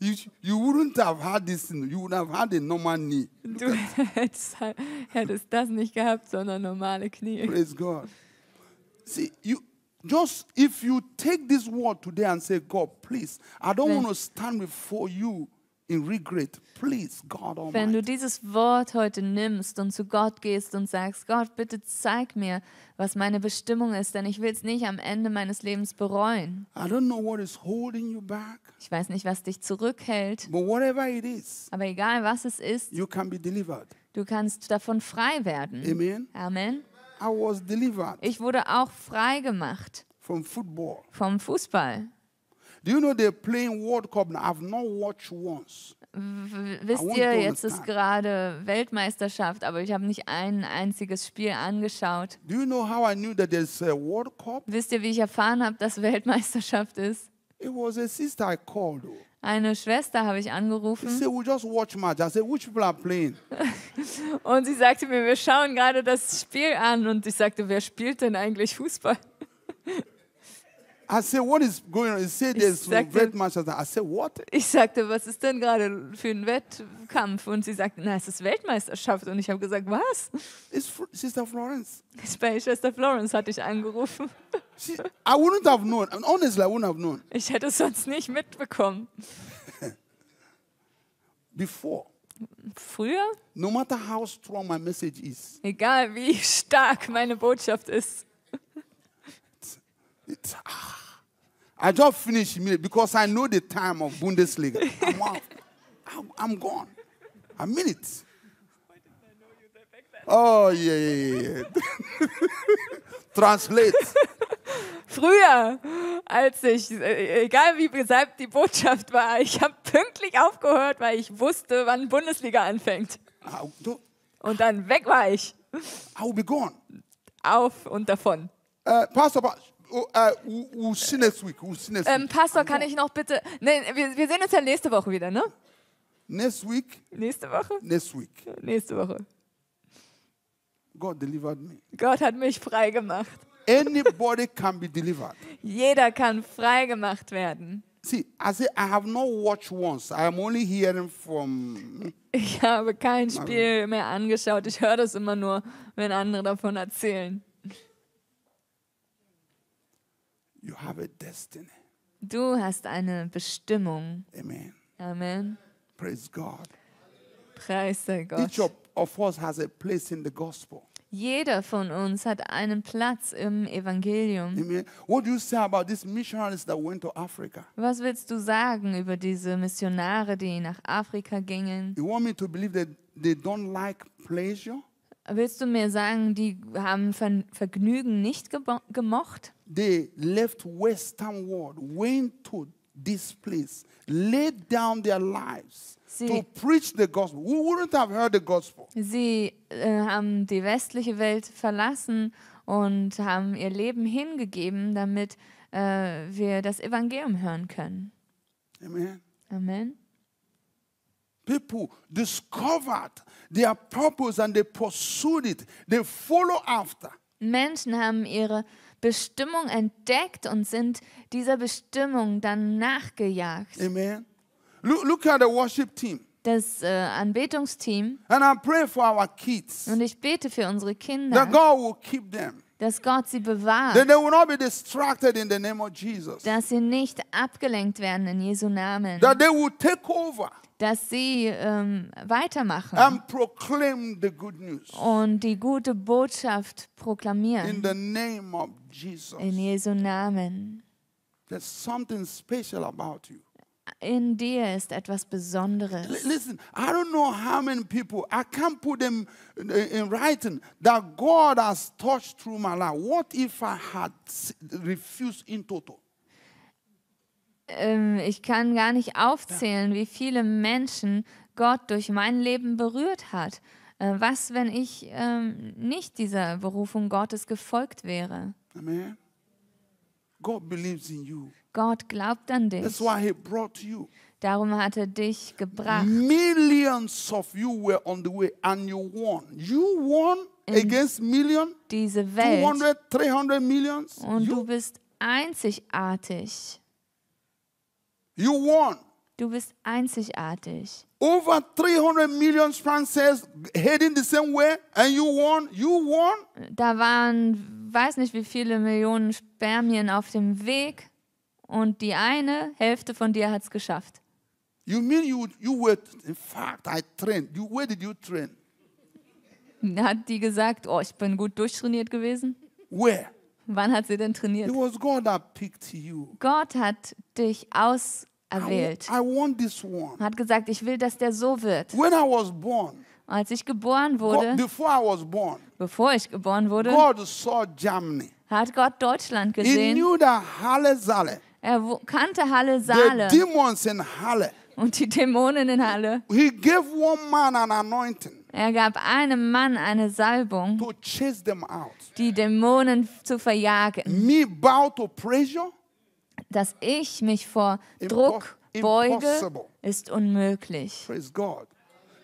You, you wouldn't have had this, you would have had a normal knee. du hättest, hättest das nicht gehabt, sondern normale Knie. Praise God. See, you, Just if you take this word today and say, God, please, I don't want to stand before you in regret. Please, God Almighty. Wenn du dieses Wort heute nimmst und zu Gott gehst und sagst, Gott, bitte zeig mir, was meine Bestimmung ist, denn ich will es nicht am Ende meines Lebens bereuen. I don't know what is holding you back. Ich weiß nicht, was dich zurückhält. But whatever it is, Aber egal was es ist, you can be delivered. du kannst davon frei werden. Amen. Amen. I was delivered Ich wurde auch frei gemacht from football. vom Fußball. Do you know they're playing World Cup now? I've not watched once. wisst ihr, jetzt ist gerade Weltmeisterschaft, aber ich habe nicht ein einziges Spiel angeschaut. Do you know how I knew that there's a World Cup? Wisst ihr, wie ich erfahren habe, dass Weltmeisterschaft ist? It was a sister I called. oh. Eine Schwester habe ich angerufen. und sie sagte mir, wir schauen gerade das Spiel an. Und ich sagte, wer spielt denn eigentlich Fußball? ich sagte, was ist denn gerade für ein Wettkampf? Und sie sagte, na, es ist Weltmeisterschaft. Und ich habe gesagt, was? It's Sister Florence. Bei Schwester Florence hatte ich angerufen. She, I wouldn't have known. Honestly, I wouldn't have known. Ich hätte es sonst nicht mitbekommen. Before. Früher? No matter how strong my message is. Egal wie stark meine Botschaft ist. It's, ah, I just finished immediately because I know the time of Bundesliga. I'm off. I'm, I'm gone. I mean Oh, yeah, yeah, yeah. Translate. Früher, als ich, äh, egal wie gesagt die Botschaft war, ich habe pünktlich aufgehört, weil ich wusste, wann Bundesliga anfängt. Und dann weg war ich. I'll be gone. Auf und davon. Uh, Pastor, Pastor Oh, äh, ähm, Pastor, kann ich noch bitte. Nein, wir, wir, sehen uns ja nächste Woche wieder, ne? Next week. Nächste Woche? Next week. Nächste Woche. God delivered me. Gott hat mich freigemacht. Anybody can be delivered. Jeder kann freigemacht werden. Ich habe kein Spiel mehr angeschaut. Ich höre das immer nur, wenn andere davon erzählen. You have a destiny. Du hast eine Bestimmung. Amen. Amen. Praise God. Preis sei Gott. Each of, of us has a place in the gospel. Jeder von uns hat einen Platz im Evangelium. Amen. What do you say about these missionaries that went to Africa? Was willst du sagen über diese Missionare, die nach Afrika gingen? You want me to believe that they don't like pleasure? Willst du mir sagen, die haben Ver Vergnügen nicht gemocht? they left westernward, went to this place, laid down their lives Sie, to preach the gospel. Who wouldn't have heard the gospel? Sie äh, haben die westliche Welt verlassen und haben ihr Leben hingegeben, damit äh, wir das Evangelium hören können. Amen. Amen. People discovered their purpose and they pursued it. They follow after. Menschen haben ihre Bestimmung entdeckt und sind dieser Bestimmung dann nachgejagt. Amen. Look, look at the worship team. Das äh, Anbetungsteam. And I pray for our kids. Und ich bete für unsere Kinder. That God will keep them dass Gott sie bewahrt, dass sie nicht abgelenkt werden in Jesu Namen, over, dass sie ähm, weitermachen und die gute Botschaft proklamieren. In Jesu Namen. In dir ist etwas Besonderes. Listen, I don't know how many people I can't put them in writing that God has touched through my life. What if I had refused in total? ähm, ich kann gar nicht aufzählen, wie viele Menschen Gott durch mein Leben berührt hat. Äh, was, wenn ich ähm, nicht dieser Berufung Gottes gefolgt wäre? Amen. God believes in you. Gott glaubt an dich. That's why he brought you. Darum hat er dich gebracht. Millions of you were on the way and you won. You won in against million. Diese Welt. 200, 300 millions. Und you? du bist einzigartig. You won. Du bist einzigartig. Over 300 million Francis heading the same way and you won, you won. Da waren weiß nicht wie viele Millionen Spermien auf dem Weg und die eine Hälfte von dir hat es geschafft. You mean you you were in fact I trained. You where did you train? Hat die gesagt, oh, ich bin gut durchtrainiert gewesen? Where? Wann hat sie denn trainiert? It was God that picked you. Gott hat dich auserwählt. I, I want this one. Hat gesagt, ich will, dass der so wird. When I was born, als ich geboren wurde, God, before I was born, bevor ich geboren wurde, God saw Germany. hat Gott Deutschland gesehen. He knew that Halle Saale, er kannte Halle Saale. The demons in Halle. Und die Dämonen in Halle. He gave one man an anointing. Er gab einem Mann eine Salbung, to chase them out. die Dämonen zu verjagen. Me bow to pressure? Dass ich mich vor Impos Druck beuge, impossible. ist unmöglich. Praise God.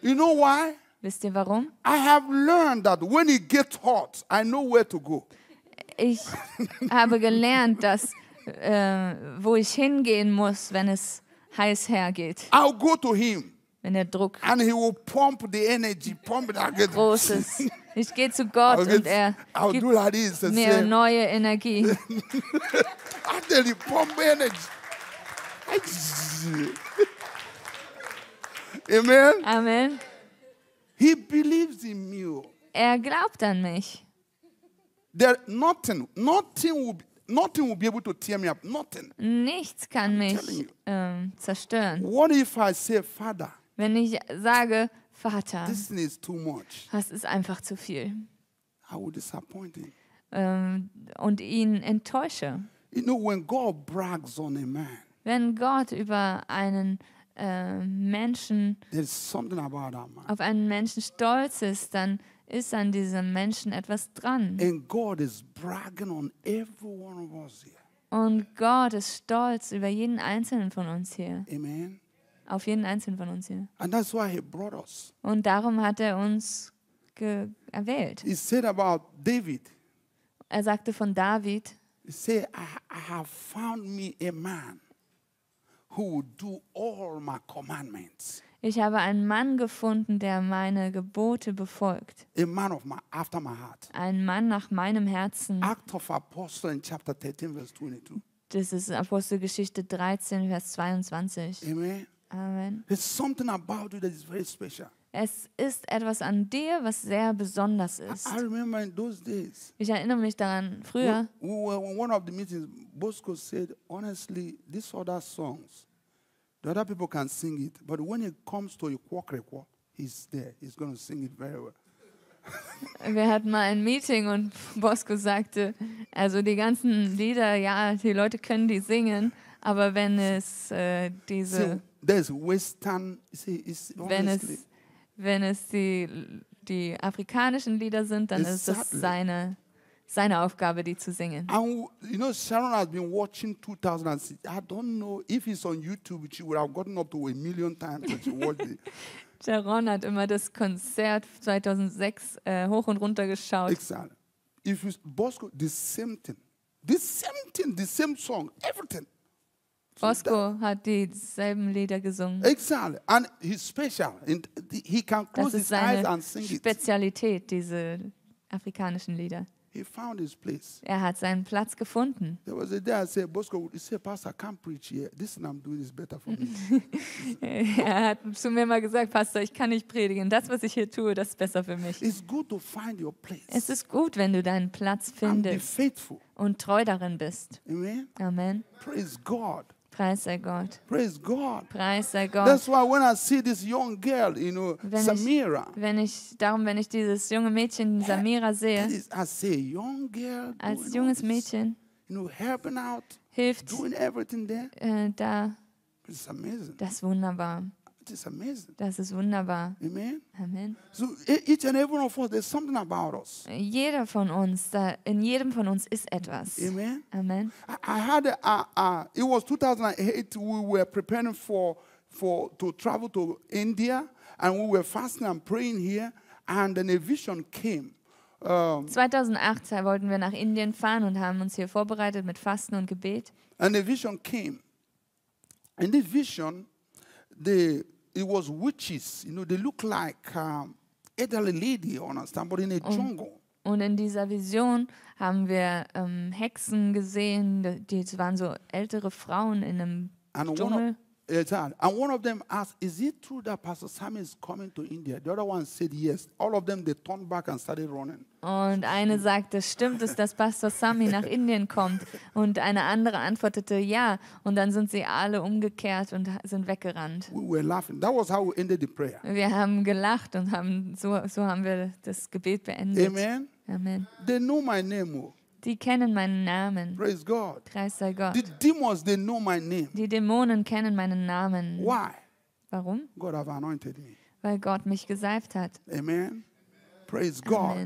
You know why? Wisst ihr warum? I have learned that when it gets hot, I know where to go. Ich habe gelernt, dass äh, wo ich hingehen muss, wenn es heiß hergeht. I'll go to him wenn der Druck and he will pump the energy, pump it groß ist. Ich gehe zu Gott I'll und er I'll gibt like this, mir say, neue Energie. I tell you, pump energy. Amen. Amen. He believes in you. Er glaubt an mich. There nothing, nothing will be, nothing will be able to tear me up. Nothing. Nichts kann I'm mich ähm, zerstören. What if I say, Father? Wenn ich sage, Vater, This is too much. das ist einfach zu viel. I will Ähm, und ihn enttäusche. You know, when God brags on a man, Wenn Gott über einen äh, Menschen, something about that man. auf einen Menschen stolz ist, dann ist an diesem Menschen etwas dran. And God is bragging on every one of us here. Und Gott ist stolz über jeden einzelnen von uns hier. Amen. Auf jeden einzelnen von uns hier. And that's why he brought us. Und darum hat er uns erwählt. He said about David. Er sagte von David. He said, I, I have found me a man who will do all my commandments. Ich habe einen Mann gefunden, der meine Gebote befolgt. My, Ein Mann nach meinem Herzen. Act of Apostle in chapter 13 verse 22. Das ist Apostelgeschichte 13 Vers 22. Amen. Amen. There's something about you that is very special. Es ist etwas an dir, was sehr besonders ist. I remember in those days, Ich erinnere mich daran früher. we, we were in one of the meetings, Bosco said, honestly, these other songs, the other people can sing it, but when it comes to Ikwokrekwo, he's there. He's going to sing it very well. Wir hatten mal ein Meeting und Bosco sagte, also die ganzen Lieder, ja, die Leute können die singen, aber wenn es äh, diese there's Western, see, it's wenn, es, wenn es die, die afrikanischen Lieder sind, dann ist es seine, seine Aufgabe, die zu singen. And you know, Sharon has been watching 2006. I don't know if it's on YouTube. She would have gotten up to a million times that she watched it. Sharon hat immer das Konzert 2006 äh, hoch und runter geschaut. Exactly. If you Bosco, the same thing, the same thing, the same song, everything. Bosco hat dieselben Lieder gesungen. Exactly. And he's special. And he can close das ist seine Spezialität, diese afrikanischen Lieder. He found his place. Er hat seinen Platz gefunden. There was a day I said, Bosco, he said, Pastor, I can't preach here. This I'm doing is better for me. er hat zu mir mal gesagt, Pastor, ich kann nicht predigen. Das, was ich hier tue, das ist besser für mich. It's good to find your place. Es ist gut, wenn du deinen Platz findest und treu darin bist. Amen. Amen. Praise God. Preis sei Gott. Praise God. Preis sei Gott. That's why when I see this young girl, you know, wenn Samira. Ich, wenn ich darum, wenn ich dieses junge Mädchen Samira sehe, is, I say, young girl, als junges Mädchen, you know, helping out, hilft doing everything there. Äh, da. It's amazing. Das ist wunderbar. It is amazing. Das ist wunderbar. Amen. Amen. So e, each and every one of us, there's something about us. Jeder von uns, da, in jedem von uns ist etwas. Amen. Amen. I, I had a, a, a, it was 2008. We were preparing for for to travel to India, and we were fasting and praying here, and then a vision came. 2008 wollten wir nach Indien fahren und haben uns hier vorbereitet mit Fasten und Gebet. And the vision came. In the vision, the it was witches. You know, they look like um, elderly lady, understand, but in a jungle. Und in dieser Vision haben wir ähm, Hexen gesehen, die, waren so ältere Frauen in einem and Dschungel. Eh, and one of them asked, Is it true that Pastor Sam is coming to India? The other one said yes. All of them they turned back and started running. Und eine sagte, stimmt es, dass Pastor Sami nach Indien kommt? Und eine andere antwortete, ja. Und dann sind sie alle umgekehrt und sind weggerannt. We were laughing. That was how we ended the prayer. Wir haben gelacht und haben so, so haben wir das Gebet beendet. Amen. Amen. They know my name. Oh. Die kennen meinen Namen. Praise God. Preis sei Gott. The demons, they know my name. Die Dämonen kennen meinen Namen. Why? Warum? God have anointed me. Weil Gott mich geseift hat. Amen. Praise God.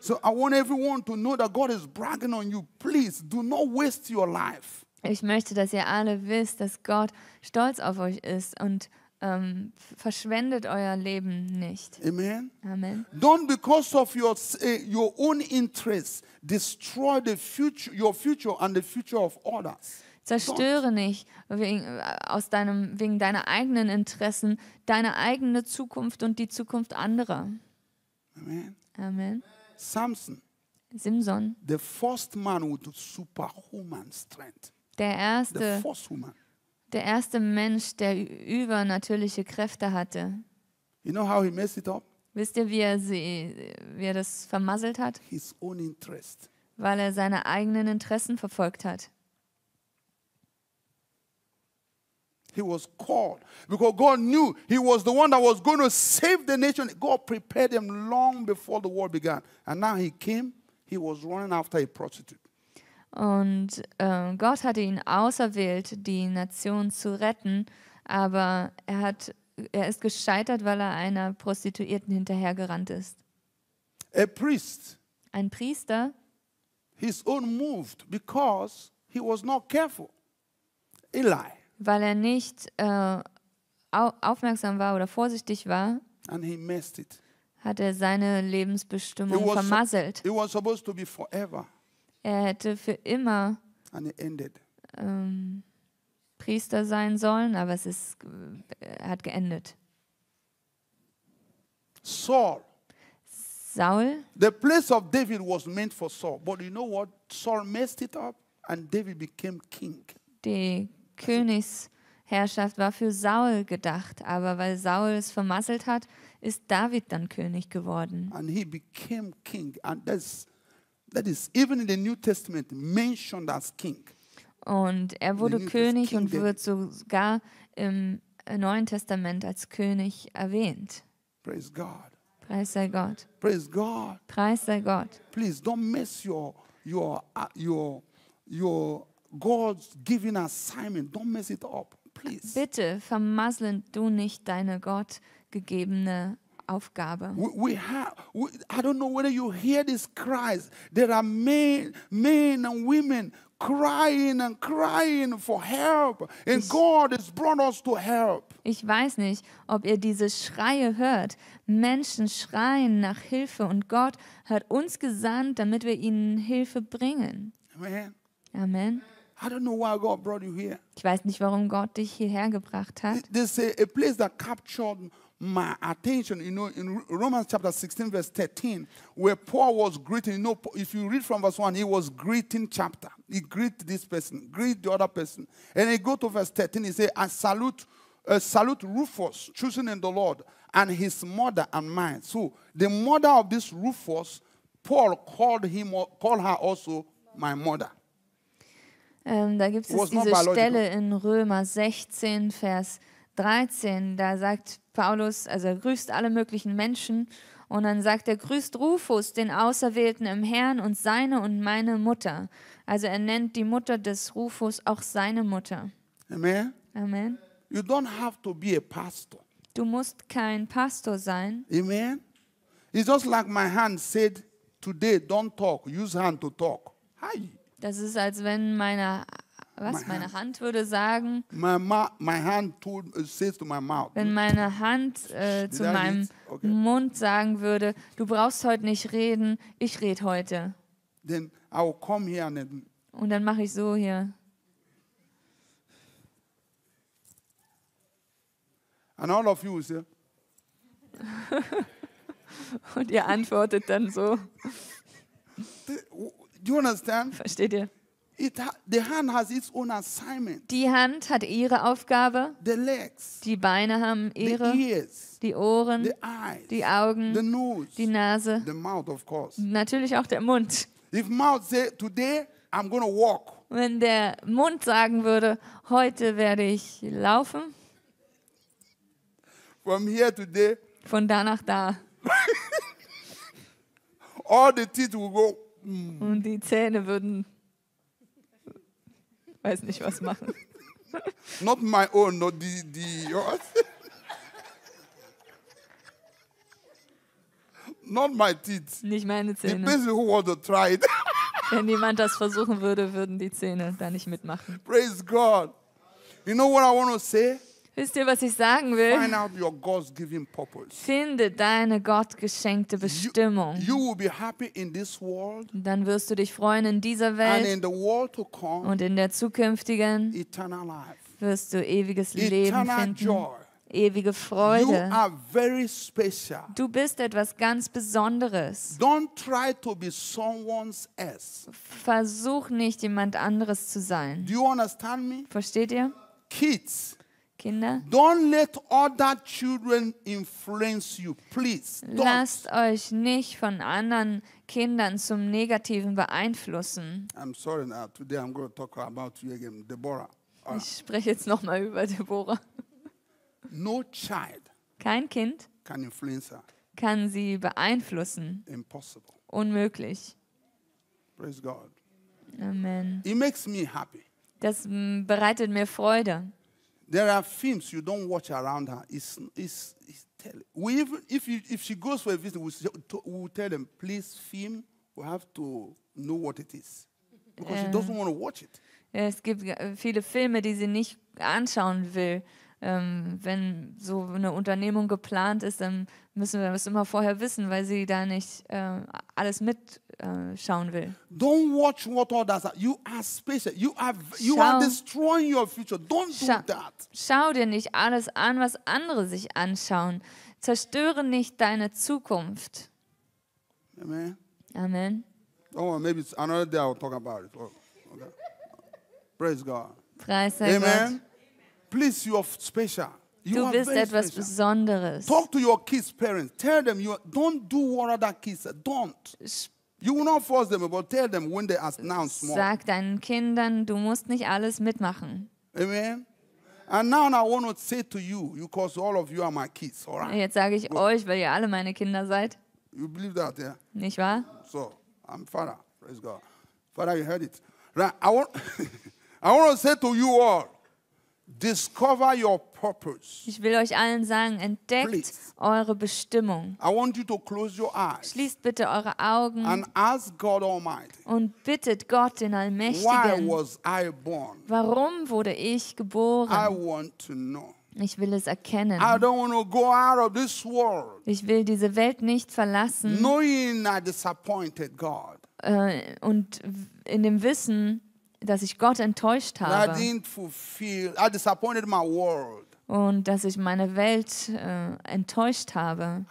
So I want everyone to know that God is bragging on you. Please do not waste your life. Ich möchte, dass ihr alle wisst, dass Gott stolz auf euch ist und um, ähm, verschwendet euer Leben nicht. Amen. Amen. Don't because of your uh, your own interest destroy the future, your future and the future of others. Zerstöre Don't. nicht wegen, äh, aus deinem, wegen deiner eigenen Interessen deine eigene Zukunft und die Zukunft anderer. Amen. Amen. Samson. Simson. The first man with superhuman strength. Der erste. The first woman der erste Mensch, der übernatürliche Kräfte hatte. You know how he messed it up? Wisst ihr, wie er, sie, wie er das vermasselt hat? His own interest. Weil er seine eigenen Interessen verfolgt hat. He was called because God knew he was the one that was going to save the nation. God prepared him long before the war began. And now he came, he was running after a prostitute. Und äh, Gott hatte ihn auserwählt, die Nation zu retten, aber er, hat, er ist gescheitert, weil er einer Prostituierten hinterhergerannt ist. A priest, Ein Priester his own moved because he was not careful. Eli. Weil er nicht äh, aufmerksam war oder vorsichtig war, And he messed it. hat er seine Lebensbestimmung it was, vermasselt. It was supposed to be forever. Er hätte für immer ähm, Priester sein sollen, aber es ist, er äh, hat geendet. Saul. Saul. The place of David was meant for Saul, but you know what? Saul messed it up, and David became king. Die Königsherrschaft war für Saul gedacht, aber weil Saul es vermasselt hat, ist David dann König geworden. And he became king, and that's that is even in the New Testament mentioned as king. Und er wurde König und wird sogar im Neuen Testament als König erwähnt. Praise God. Preis sei Gott. Praise God. Preis sei Gott. Please don't miss your your uh, your your God's given assignment. Don't mess it up, please. Bitte vermasseln du nicht deine Gott gegebene Aufgabe. We, we have, we, I don't know whether you hear this cries. There are men, men and women crying and crying for help, and ich, God has brought us to help. Ich weiß nicht, ob ihr diese Schreie hört. Menschen schreien nach Hilfe und Gott hat uns gesandt, damit wir ihnen Hilfe bringen. Amen. Amen. I don't know why God brought you here. Ich weiß nicht, warum Gott dich hierher gebracht hat. This is a place that captured my attention. You know, in Romans chapter 16, verse 13, where Paul was greeting, you know, if you read from verse 1, he was greeting chapter. He greet this person, greet the other person. And he go to verse 13, he say, I salute, uh, salute Rufus, chosen in the Lord, and his mother and mine. So the mother of this Rufus, Paul called him, called her also my mother. Ähm, da gibt es diese Stelle in Römer 16, Vers 13, da sagt Paulus, also er grüßt alle möglichen Menschen und dann sagt er, grüßt Rufus, den Auserwählten im Herrn und seine und meine Mutter. Also er nennt die Mutter des Rufus auch seine Mutter. Amen. Amen. You don't have to be a pastor. Du musst kein Pastor sein. Amen. It's just like my hand said today, don't talk, use hand to talk. Hi. Das ist, als wenn meine was? Meine Hand würde sagen, wenn meine Hand äh, zu meinem okay. Mund sagen würde, du brauchst heute nicht reden, ich rede heute. Und dann mache ich so hier. Und ihr antwortet dann so. Versteht ihr? Ha the hand has its own assignment. Die Hand hat ihre Aufgabe. The legs. Die Beine haben ihre. The ears. Die Ohren. The eyes. Die Augen. The nose. Die Nase. The mouth, of course. Natürlich auch der Mund. If mouth say, today I'm gonna walk. Wenn der Mund sagen würde, heute werde ich laufen. From here to there. Von da nach da. All the teeth will go. Mm. Und die Zähne würden weiß nicht, was machen. Not my own, not die, die yours. Not my teeth. Nicht meine Zähne. The who would have tried. Wenn jemand das versuchen würde, würden die Zähne da nicht mitmachen. Praise God. You know what I want to say? Wisst ihr, was ich sagen will? Find out your God's given purpose. Finde deine gottgeschenkte Bestimmung. You, you will be happy in this world, Dann wirst du dich freuen in dieser Welt and in the world to come, und in der zukünftigen eternal life. wirst du ewiges eternal Leben finden. Joy. Ewige Freude. You are very special. Du bist etwas ganz Besonderes. Don't try to be someone's else. Versuch nicht, jemand anderes zu sein. Do you understand me? Versteht ihr? Kids. Kinder. Don't let other children influence you, please. Don't. Lasst euch nicht von anderen Kindern zum Negativen beeinflussen. I'm sorry now. Today I'm going to talk about you again, Deborah. Right. Ich spreche jetzt nochmal über Deborah. No child. Kein Kind. Can influence her. Kann sie beeinflussen. Impossible. Unmöglich. Praise God. Amen. It makes me happy. Das bereitet mir Freude. There are films you don't watch around her. It's, it's, it's tell, we even, if, you, if she goes for a visit, we will tell them, please film. We have to know what it is. Because she doesn't want to watch it. Es gibt äh, viele Filme, die sie nicht anschauen will. ähm, wenn so eine Unternehmung geplant ist, dann müssen wir das immer vorher wissen, weil sie da nicht äh, alles mitschauen äh, will. Don't watch what others are. You are special. You are you schau, are destroying your future. Don't do schau, that. Schau dir nicht alles an, was andere sich anschauen. Zerstöre nicht deine Zukunft. Amen. Amen. Oh, maybe it's another day I'll talk about it. Oh, okay. Praise God. Preis sei Amen. Gott. Please, you are special. You du are bist etwas special. Besonderes. Talk to your kids, parents. Tell them you don't do what other kids don't. You will not force them, but tell them when they are now small. Sag deinen Kindern, du musst nicht alles mitmachen. Amen. And now I want to say to you, because all of you are my kids, all right? Jetzt sage ich Go. euch, weil ihr alle meine Kinder seid. You believe that, yeah? Nicht wahr? So, I'm father. Praise God. Father, you heard it. Right, I want, I want to say to you all. Discover your purpose. Ich will euch allen sagen, entdeckt Please. eure Bestimmung. I want you to close your eyes Schließt bitte eure Augen and ask God Almighty, und bittet Gott, den Why Allmächtigen, was I born? warum wurde ich I geboren? want to know. Ich will es erkennen. I don't want to go out of this world Ich will diese Welt nicht verlassen knowing I disappointed God. äh, und w- in dem Wissen, dass ich Gott enttäuscht habe. Und dass ich meine Welt äh, enttäuscht habe.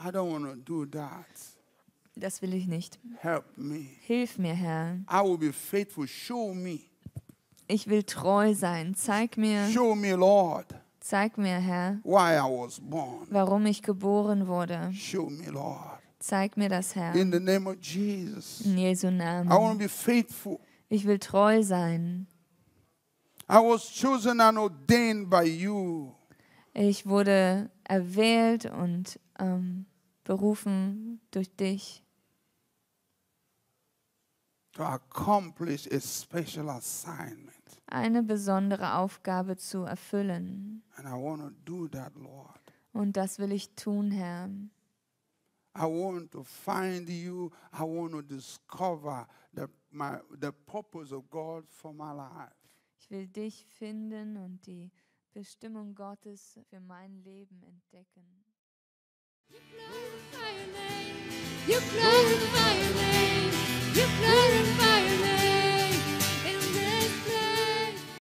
Das will ich nicht. Hilf mir, Herr. Ich will treu sein. Zeig mir. Show me, Lord. Zeig mir, Herr, warum ich geboren wurde. Show me, Lord. Zeig mir das, Herr. In, the name of Jesus. In Jesu Namen. I want to be faithful. Ich will treu sein. I was chosen and ordained by you. Ich wurde erwählt und ähm, berufen durch dich. To accomplish a special assignment. Eine besondere Aufgabe zu erfüllen. And I want to do that, Lord. Und das will ich tun, Herr. I want to find you. I want to discover my, the purpose of God for my life. Ich will dich finden und die Bestimmung Gottes für mein Leben entdecken. You glorify your name. You glorify your name. You glorify